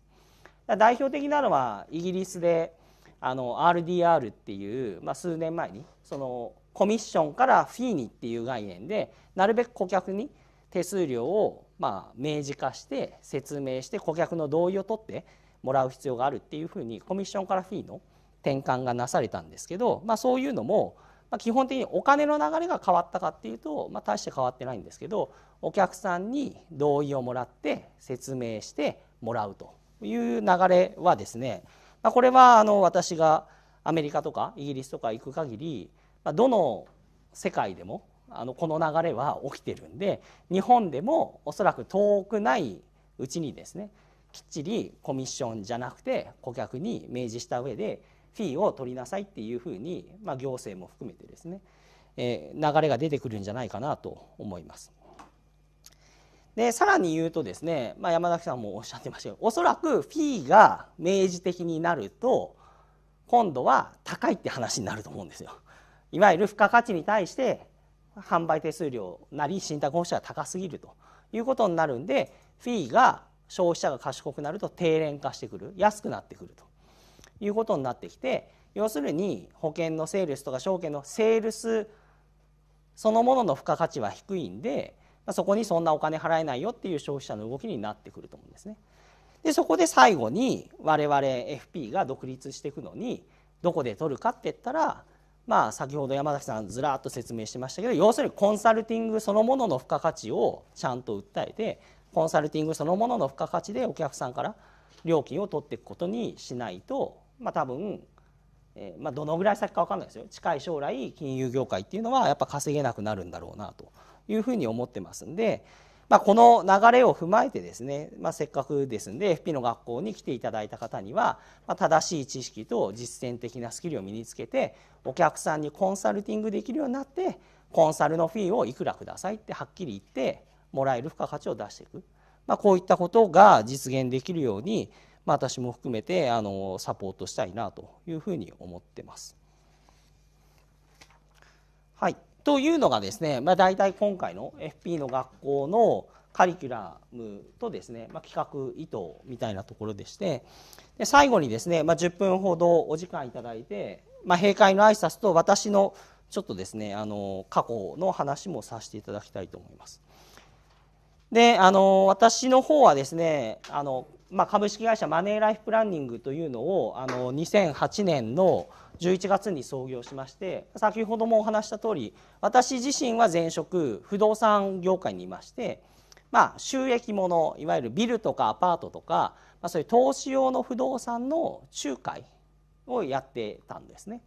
代表的なのはイギリスであの RDR っていう、まあ、数年前にそのコミッションからフィーニっていう概念でなるべく顧客に手数料をまあ明示化して説明して顧客の同意を取ってもらう必要があるっていうふうにコミッションからフィーの転換がなされたんですけど、まあ、そういうのも基本的にお金の流れが変わったかっていうと、まあ、大して変わってないんですけどお客さんに同意をもらって説明してもらうという流れはですね、まあ、これはあの私がアメリカとかイギリスとか行く限り、まあ、どの世界でもあのこの流れは起きてるんで日本でもおそらく遠くないうちにですねきっちりコミッションじゃなくて顧客に明示した上でフィーを取りなさいっていうふうに、まあ、行政も含めてですね、えー、流れが出てくるんじゃないかなと思います。でさらに言うとですね、まあ、山崎さんもおっしゃってましたけどおそらくフィーが明示的になると今度は高いって話になると思うんですよ。いわゆる付加価値に対して販売手数料なり信託報酬が高すぎるということになるんでフィーが消費者が賢くなると低廉化してくる安くなってくるということになってきて要するに保険のセールスとか証券のセールスそのものの付加価値は低いんでまそこにそんなお金払えないよっていう消費者の動きになってくると思うんですね。でそこで最後に我々 FP が独立していくのにどこで取るかって言ったらまあ先ほど山崎さんずらっと説明してましたけど要するにコンサルティングそのものの付加価値をちゃんと訴えてコンサルティングそのものの付加価値でお客さんから料金を取っていくことにしないとまあ多分えまあどのぐらい先か分かんないですよ近い将来金融業界っていうのはやっぱ稼げなくなるんだろうなと。いうふうに思ってますんで、まあ、この流れを踏まえてですね、まあ、せっかくですんで FP の学校に来ていただいた方には、まあ、正しい知識と実践的なスキルを身につけてお客さんにコンサルティングできるようになってコンサルのフィーをいくらくださいってはっきり言ってもらえる付加価値を出していく、まあ、こういったことが実現できるように、まあ、私も含めてあのサポートしたいなというふうに思ってます。はいというのがですね、まあ、大体今回の FP の学校のカリキュラムとですね、まあ、企画意図みたいなところでしてで最後にですね、まあ、10分ほどお時間いただいて、まあ、閉会の挨拶と私のちょっとですねあの過去の話もさせていただきたいと思います。であの私の方はですねあのまあ、株式会社マネーライフプランニングというのをあの2008年の11月に創業しまして先ほどもお話した通り私自身は前職不動産業界にいまして、まあ、収益ものいわゆるビルとかアパートとか、まあ、そういう投資用の不動産の仲介をやってたんですね。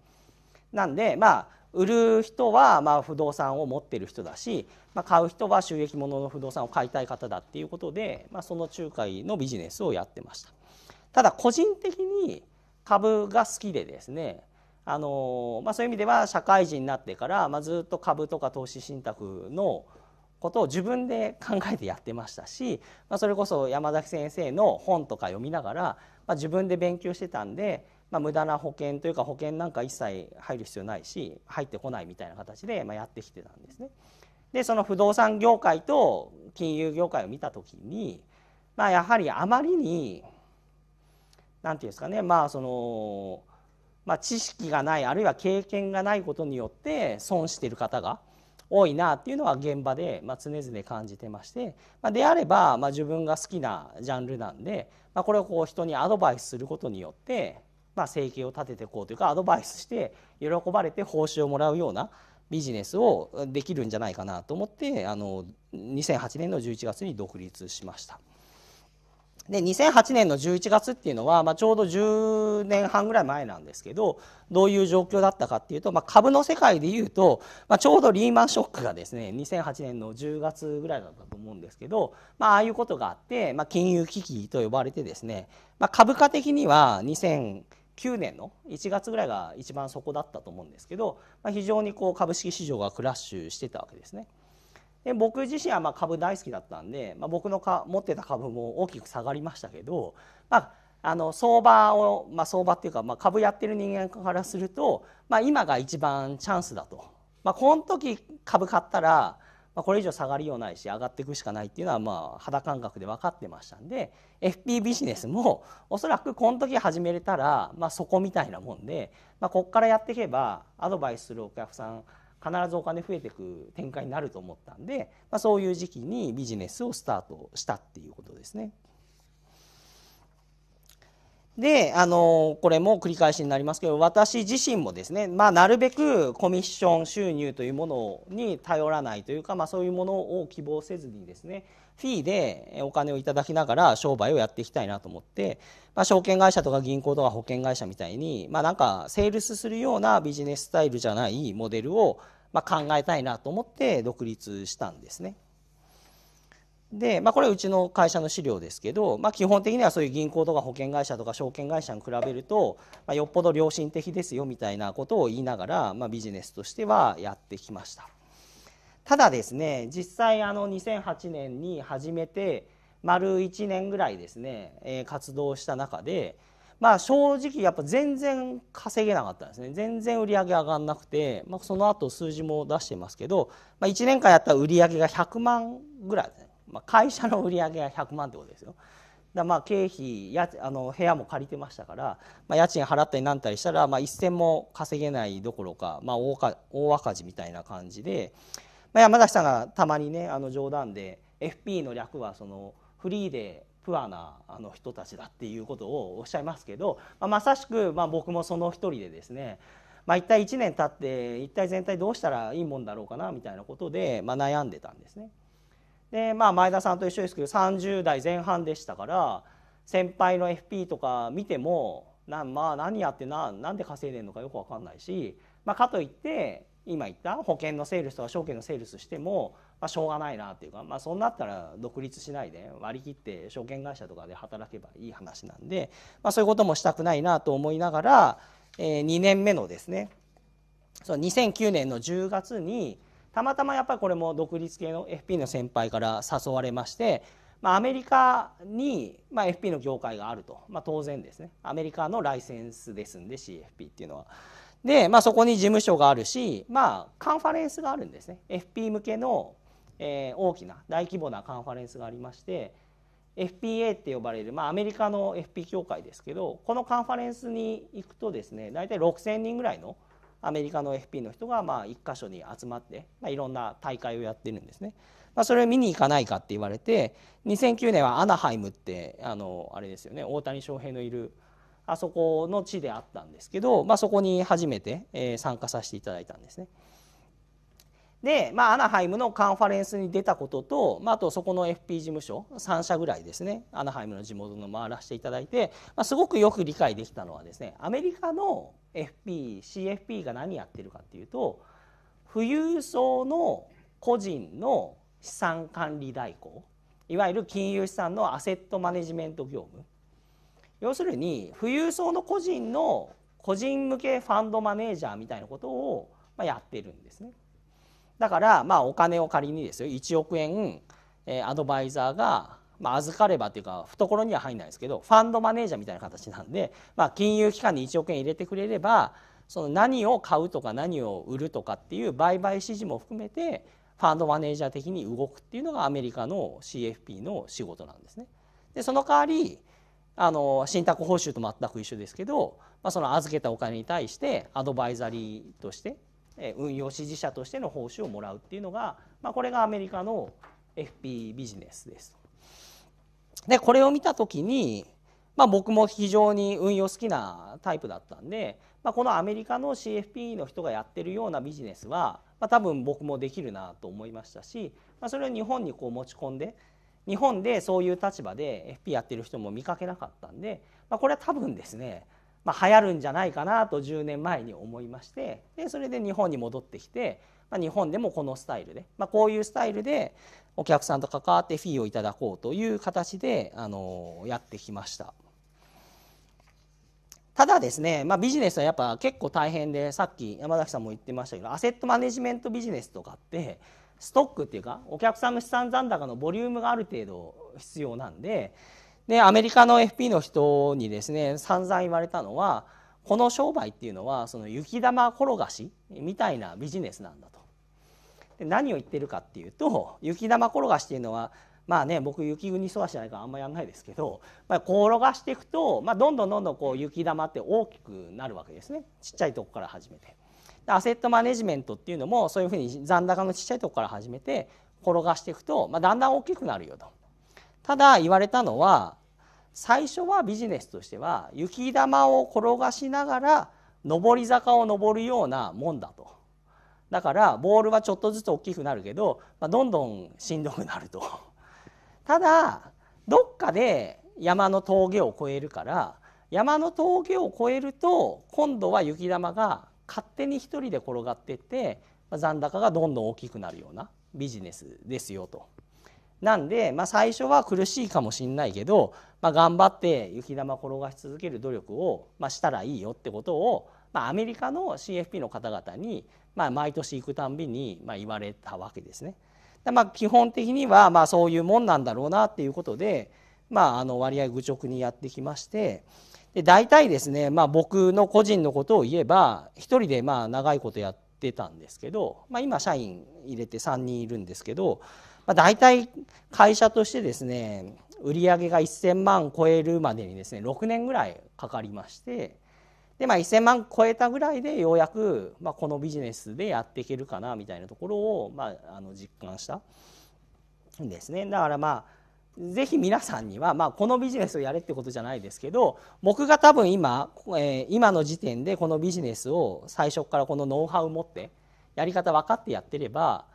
なんでまあ売る人はま不動産を持ってる人だし、まあ、買う人は収益ものの不動産を買いたい方だっていうことで、まあ、その仲介のビジネスをやってましたただ個人的に株が好きでですねあの、まあ、そういう意味では社会人になってから、まずっと株とか投資信託のことを自分で考えてやってましたし、まあ、それこそ山崎先生の本とか読みながら、まあ、自分で勉強してたんでまあ、無駄な保険というか保険なんか一切入る必要ないし入ってこないみたいな形で、まやってきてたんですね。でその不動産業界と金融業界を見た時に、まあ、やはりあまりに何て言うんですかねまあその、まあ、知識がないあるいは経験がないことによって損してる方が多いなっていうのは現場で、まあ、常々感じてまして、まあ、であれば、まあ、自分が好きなジャンルなんで、まあ、これをこう人にアドバイスすることによってまあ、生計を立てていこうというかアドバイスして喜ばれて報酬をもらうようなビジネスをできるんじゃないかなと思ってあの2008年の11月に独立しました。で2008年の11月っていうのは、まあ、ちょうど10年半ぐらい前なんですけどどういう状況だったかっていうと、まあ、株の世界でいうと、まあ、ちょうどリーマンショックがですね2008年の10月ぐらいだったと思うんですけど、まあ、ああいうことがあって、まあ、金融危機と呼ばれてですね、まあ、株価的には2008 9年の1月ぐらいが一番そこだったと思うんですけど、まあ、非常にこう株式市場がクラッシュしてたわけですね。で僕自身はま株大好きだったんで、まあ、僕のか持ってた株も大きく下がりましたけど、まあ、あの相場を、まあ、相場っていうか、ま株やってる人間からすると、ま今が一番チャンスだと、まこの時株買ったらまあ、これ以上下がりようないし上がっていくしかないっていうのはまあ肌感覚で分かってましたんで FP ビジネスもおそらくこの時始めれたらまあそこみたいなもんで、まあ、こっからやっていけばアドバイスするお客さん必ずお金増えていく展開になると思ったんで、まあ、そういう時期にビジネスをスタートしたっていうことですね。で、あのこれも繰り返しになりますけど私自身もですね、まあ、なるべくコミッション収入というものに頼らないというか、まあ、そういうものを希望せずにですねフィーでお金をいただきながら商売をやっていきたいなと思って、まあ、証券会社とか銀行とか保険会社みたいに、まあ、なんかセールスするようなビジネススタイルじゃないモデルをまあ考えたいなと思って独立したんですね。で、まあ、これはうちの会社の資料ですけど、まあ、基本的にはそういう銀行とか保険会社とか証券会社に比べると、まあ、よっぽど良心的ですよみたいなことを言いながら、まあ、ビジネスとしてはやってきましたただですね実際あの2008年に始めて丸1年ぐらいですね、えー、活動した中で、まあ、正直やっぱ全然稼げなかったんですね全然売り上げ上がんなくて、まあ、その後数字も出してますけど、まあ、1年間やったら売り上げが100万ぐらいですねまあ、会社の売り上げが100万ってことですよ。だまあ経費やあの部屋も借りてましたから、まあ、家賃払ったりなんたりしたら、まあ、1銭も稼げないどころか,、まあ、大か大赤字みたいな感じで、まあ、山崎さんがたまにねあの冗談で FP の略はそのフリーでプアなあの人たちだっていうことをおっしゃいますけど、まあ、まさしく、まあ、僕もその一人でですねまあ、一体1年経って一体全体どうしたらいいもんだろうかなみたいなことで、まあ、悩んでたんですね。で、まあ、前田さんと一緒ですけど30代前半でしたから先輩の FP とか見てもな、まあ、何やってななんで稼いでるのかよく分かんないし、まあ、かといって今言った保険のセールスとか証券のセールスしても、まあ、しょうがないなっていうか、まあ、そうなったら独立しないで割り切って証券会社とかで働けばいい話なんで、まあ、そういうこともしたくないなと思いながら、えー、2年目のですねその2009年の10月にたまたまやっぱりこれも独立系の FP の先輩から誘われまして、まあ、アメリカに、まあ、FP の業界があると、まあ、当然ですねアメリカのライセンスですんで CFP っていうのは。で、まあ、そこに事務所があるし、まあ、カンファレンスがあるんですね FP 向けの、えー、大きな大規模なカンファレンスがありまして FPA って呼ばれる、まあ、アメリカの FP 協会ですけどこのカンファレンスに行くとですね大体6,000人ぐらいのアメリカの FP の人がまあ一箇所に集まって、まあ、いろんな大会をやってるんですね。まあ、それを見に行かないかって言われて2009年はアナハイムってあのあれですよね大谷翔平のいるあそこの地であったんですけど、まあ、そこに初めて、えー、参加させていただいたんですね。で、まあ、アナハイムのカンファレンスに出たことと、まあ、あとそこの FP 事務所3社ぐらいですねアナハイムの地元の回らせていただいて、まあ、すごくよく理解できたのはですねアメリカの FP、CFP が何やってるかっていうと富裕層の個人の資産管理代行いわゆる金融資産のアセットマネジメント業務要するに富裕層の個人の個人向けファンドマネージャーみたいなことをやってるんですね。だからまあお金を借りにですよ1億円アドバイザーがまあ、預かればというか懐には入んないですけどファンドマネージャーみたいな形なんで、まあ、金融機関に1億円入れてくれればその何を買うとか何を売るとかっていう売買指示も含めてファンドマネージャー的に動くっていうのがアメリカの CFP の仕事なんですね。でその代わりあの信託報酬と全く一緒ですけど、まあ、その預けたお金に対してアドバイザリーとして運用支持者としての報酬をもらうっていうのが、まあ、これがアメリカの FP ビジネスです。でこれを見た時に、まあ、僕も非常に運用好きなタイプだったんで、まあ、このアメリカの CFP の人がやってるようなビジネスは、まあ、多分僕もできるなと思いましたし、まあ、それを日本にこう持ち込んで日本でそういう立場で FP やってる人も見かけなかったんで、まあ、これは多分ですねまあ、流行るんじゃないかなと10年前に思いましてでそれで日本に戻ってきてまあ、日本でもこのスタイルで、まあ、こういうスタイルでお客さんと関わってフィーをいただこうという形であのやってきました。ただですね、まあ、ビジネスはやっぱ結構大変でさっき山崎さんも言ってましたけどアセットマネジメントビジネスとかってストックっていうかお客さんの資産残高のボリュームがある程度必要なんででアメリカの FP の人にですね散々言われたのはこの商売っていうのはその雪玉転がしみたいなビジネスなんだと。で何を言ってるかっていうと雪玉転がしっていうのはまあね僕雪国育ちじゃないからあんまやんないですけど、まあ、転がしていくと、まあ、どんどんどんどんこう雪玉って大きくなるわけですねちっちゃいとこから始めて。アセットマネジメントっていうのもそういうふうに残高のちっちゃいとこから始めて転がしていくと、まあ、だんだん大きくなるよと。ただ言われたのは最初はビジネスとしては雪玉を転がしながら上り坂を上るようなもんだとだからボールはちょっとずつ大きくなるけど、まあ、どんどんしんどくなるとただどっかで山の峠を越えるから山の峠を越えると今度は雪玉が勝手に一人で転がってって残高がどんどん大きくなるようなビジネスですよと。なんで、まあ、最初は苦しいかもしんないけど、まあ、頑張って雪玉転がし続ける努力を、まあ、したらいいよってことを、まあ、アメリカの CFP の方々に、まあ、毎年行くたんびに、まあ、言われたわけですね。でまあ、基本的には、まあ、そういうもんなんだろうなっていうことで、まあ、あの割合愚直にやってきましてで大体ですね、まあ、僕の個人のことを言えば1人でまあ長いことやってたんですけど、まあ、今社員入れて3人いるんですけど。まあ、大体会社としてですね売上が1,000万超えるまでにですね6年ぐらいかかりましてで、まあ、1,000万超えたぐらいでようやく、まあ、このビジネスでやっていけるかなみたいなところを、まあ、あの実感したんですね。だからまあぜひ皆さんには、まあ、このビジネスをやれってことじゃないですけど僕が多分今、えー、今の時点でこのビジネスを最初からこのノウハウを持ってやり方分かってやってれば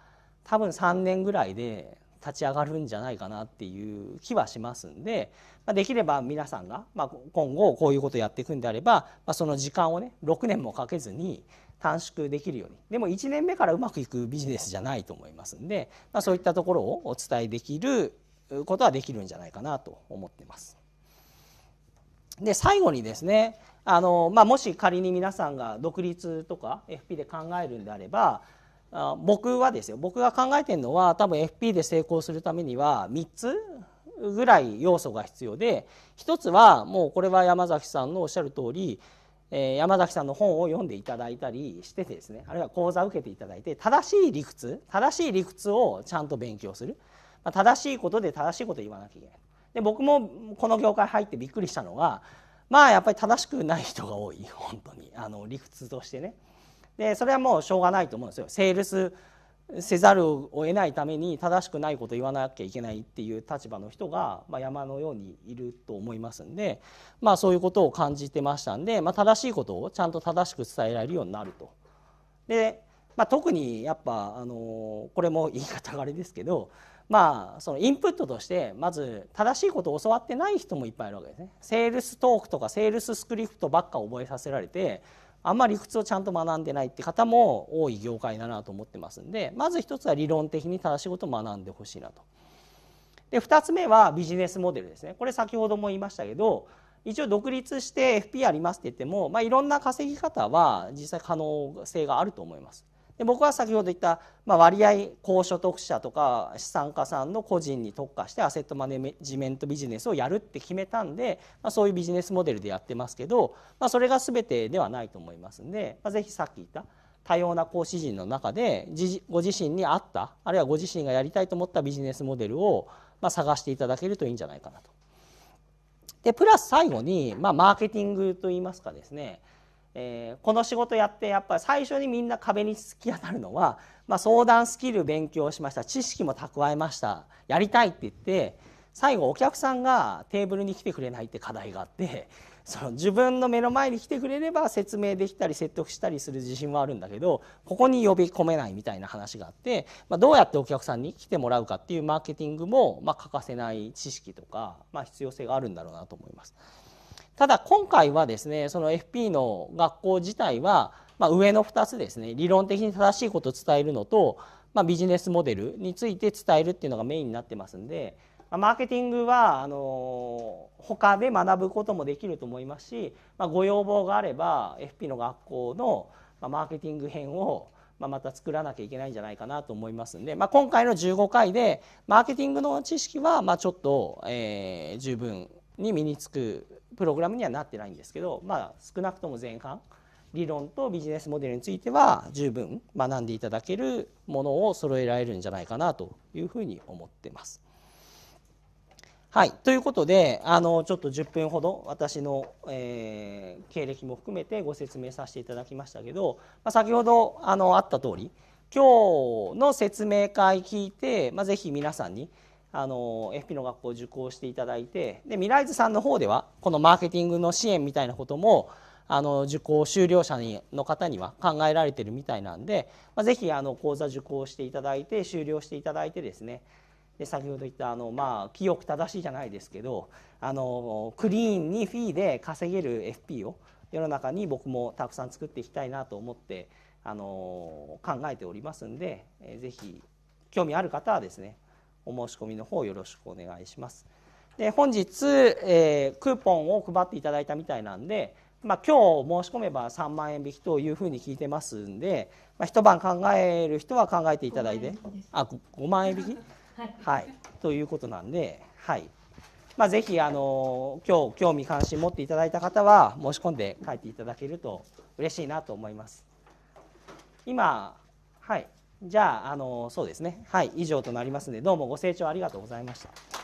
多分3年ぐらいで立ち上がるんじゃないかなっていう気はしますんで、まできれば皆さんが、ま今後こういうことをやっていくんであれば、まその時間をね6年もかけずに短縮できるようにでも1年目からうまくいくビジネスじゃないと思いますんで、まそういったところをお伝えできることはできるんじゃないかなと思ってます。で最後にですねあの、まあ、もし仮に皆さんが独立とか FP で考えるんであれば僕はですよ僕が考えてるのは多分 FP で成功するためには3つぐらい要素が必要で1つはもうこれは山崎さんのおっしゃる通り、え山崎さんの本を読んでいただいたりしててですねあるいは講座を受けていただいて正しい理屈正しい理屈をちゃんと勉強する、まあ、正しいことで正しいこと言わなきゃいけない。で僕もこの業界入ってびっくりしたのがまあやっぱり正しくない人が多い本当にあの理屈としてね。でそれはもうしょうがないと思うんですよ。セールスせざるを得ないために正しくないこと言わなきゃいけないっていう立場の人が、ま山のようにいると思いますんで、まあ、そういうことを感じてましたんで、まあ、正しいことをちゃんと正しく伝えられるようになると。で、まあ、特にやっぱ、あのこれも言い方があれですけど、まあ、そのインプットとしてまず正しいことを教わってない人もいっぱいいるわけですね。セールストークとかセールススクリプトばっか覚えさせられてあんまり理屈をちゃんと学んでないって方も多い業界だなと思ってますんでまず一つは理論的に正しいことを学んでほしいなと。で二つ目はビジネスモデルですねこれ先ほども言いましたけど一応独立して FP ありますって言っても、まあ、いろんな稼ぎ方は実際可能性があると思います。で僕は先ほど言った、まあ、割合高所得者とか資産家さんの個人に特化してアセットマネジメントビジネスをやるって決めたんで、まあ、そういうビジネスモデルでやってますけど、まあ、それが全てではないと思いますんで、まあ、ぜひさっき言った多様な講師陣の中でご自身に合ったあるいはご自身がやりたいと思ったビジネスモデルを、まあ、探していただけるといいんじゃないかなと。でプラス最後に、まあ、マーケティングといいますかですねえー、この仕事やってやっぱり最初にみんな壁に突き当たるのは、まあ、相談スキル勉強しました知識も蓄えましたやりたいって言って最後お客さんがテーブルに来てくれないって課題があってその自分の目の前に来てくれれば説明できたり説得したりする自信はあるんだけどここに呼び込めないみたいな話があって、まあ、どうやってお客さんに来てもらうかっていうマーケティングも、まあ、欠かせない知識とか、まあ、必要性があるんだろうなと思います。ただ今回はですねその FP の学校自体は、まあ、上の2つですね理論的に正しいことを伝えるのと、まあ、ビジネスモデルについて伝えるっていうのがメインになってますんでマーケティングはあの他で学ぶこともできると思いますし、まあ、ご要望があれば FP の学校の、まあ、マーケティング編をまあ、また作らなきゃいけないんじゃないかなと思いますんで、まあ、今回の15回でマーケティングの知識はまあちょっと、えー、十分に身につくプログラムにはなってないんですけど、まあ、少なくとも前半理論とビジネスモデルについては十分学んでいただけるものを揃えられるんじゃないかなというふうに思ってます。はい、ということであのちょっと10分ほど私の、えー、経歴も含めてご説明させていただきましたけど、まあ、先ほどあのあった通り今日の説明会聞いて、まあ、ぜひ皆さんにあの FP の学校を受講していただいてで未来図さんの方ではこのマーケティングの支援みたいなこともあの受講修了者の方には考えられてるみたいなんで、まあ、ぜひあの講座受講していただいて修了していただいてですねで先ほど言ったあの、まあ、記憶正しいじゃないですけどあのクリーンにフィーで稼げる FP を世の中に僕もたくさん作っていきたいなと思ってあの考えておりますんで、えー、ぜひ興味ある方はですねお申し込みの方よろしくお願いします。で本日、えー、クーポンを配っていただいたみたいなんで、まあ、今日申し込めば3万円引きというふうに聞いてますんで、まあ、一晩考える人は考えていただいてあ 5, 万円引き、はい、はい、ということなんで、はいまあ、ぜひあの今日興味関心持っていただいた方は申し込んで書いていただけると嬉しいなと思います。今はいじゃあ、あのそうですね、はい、以上となりますので、どうもご清聴ありがとうございました。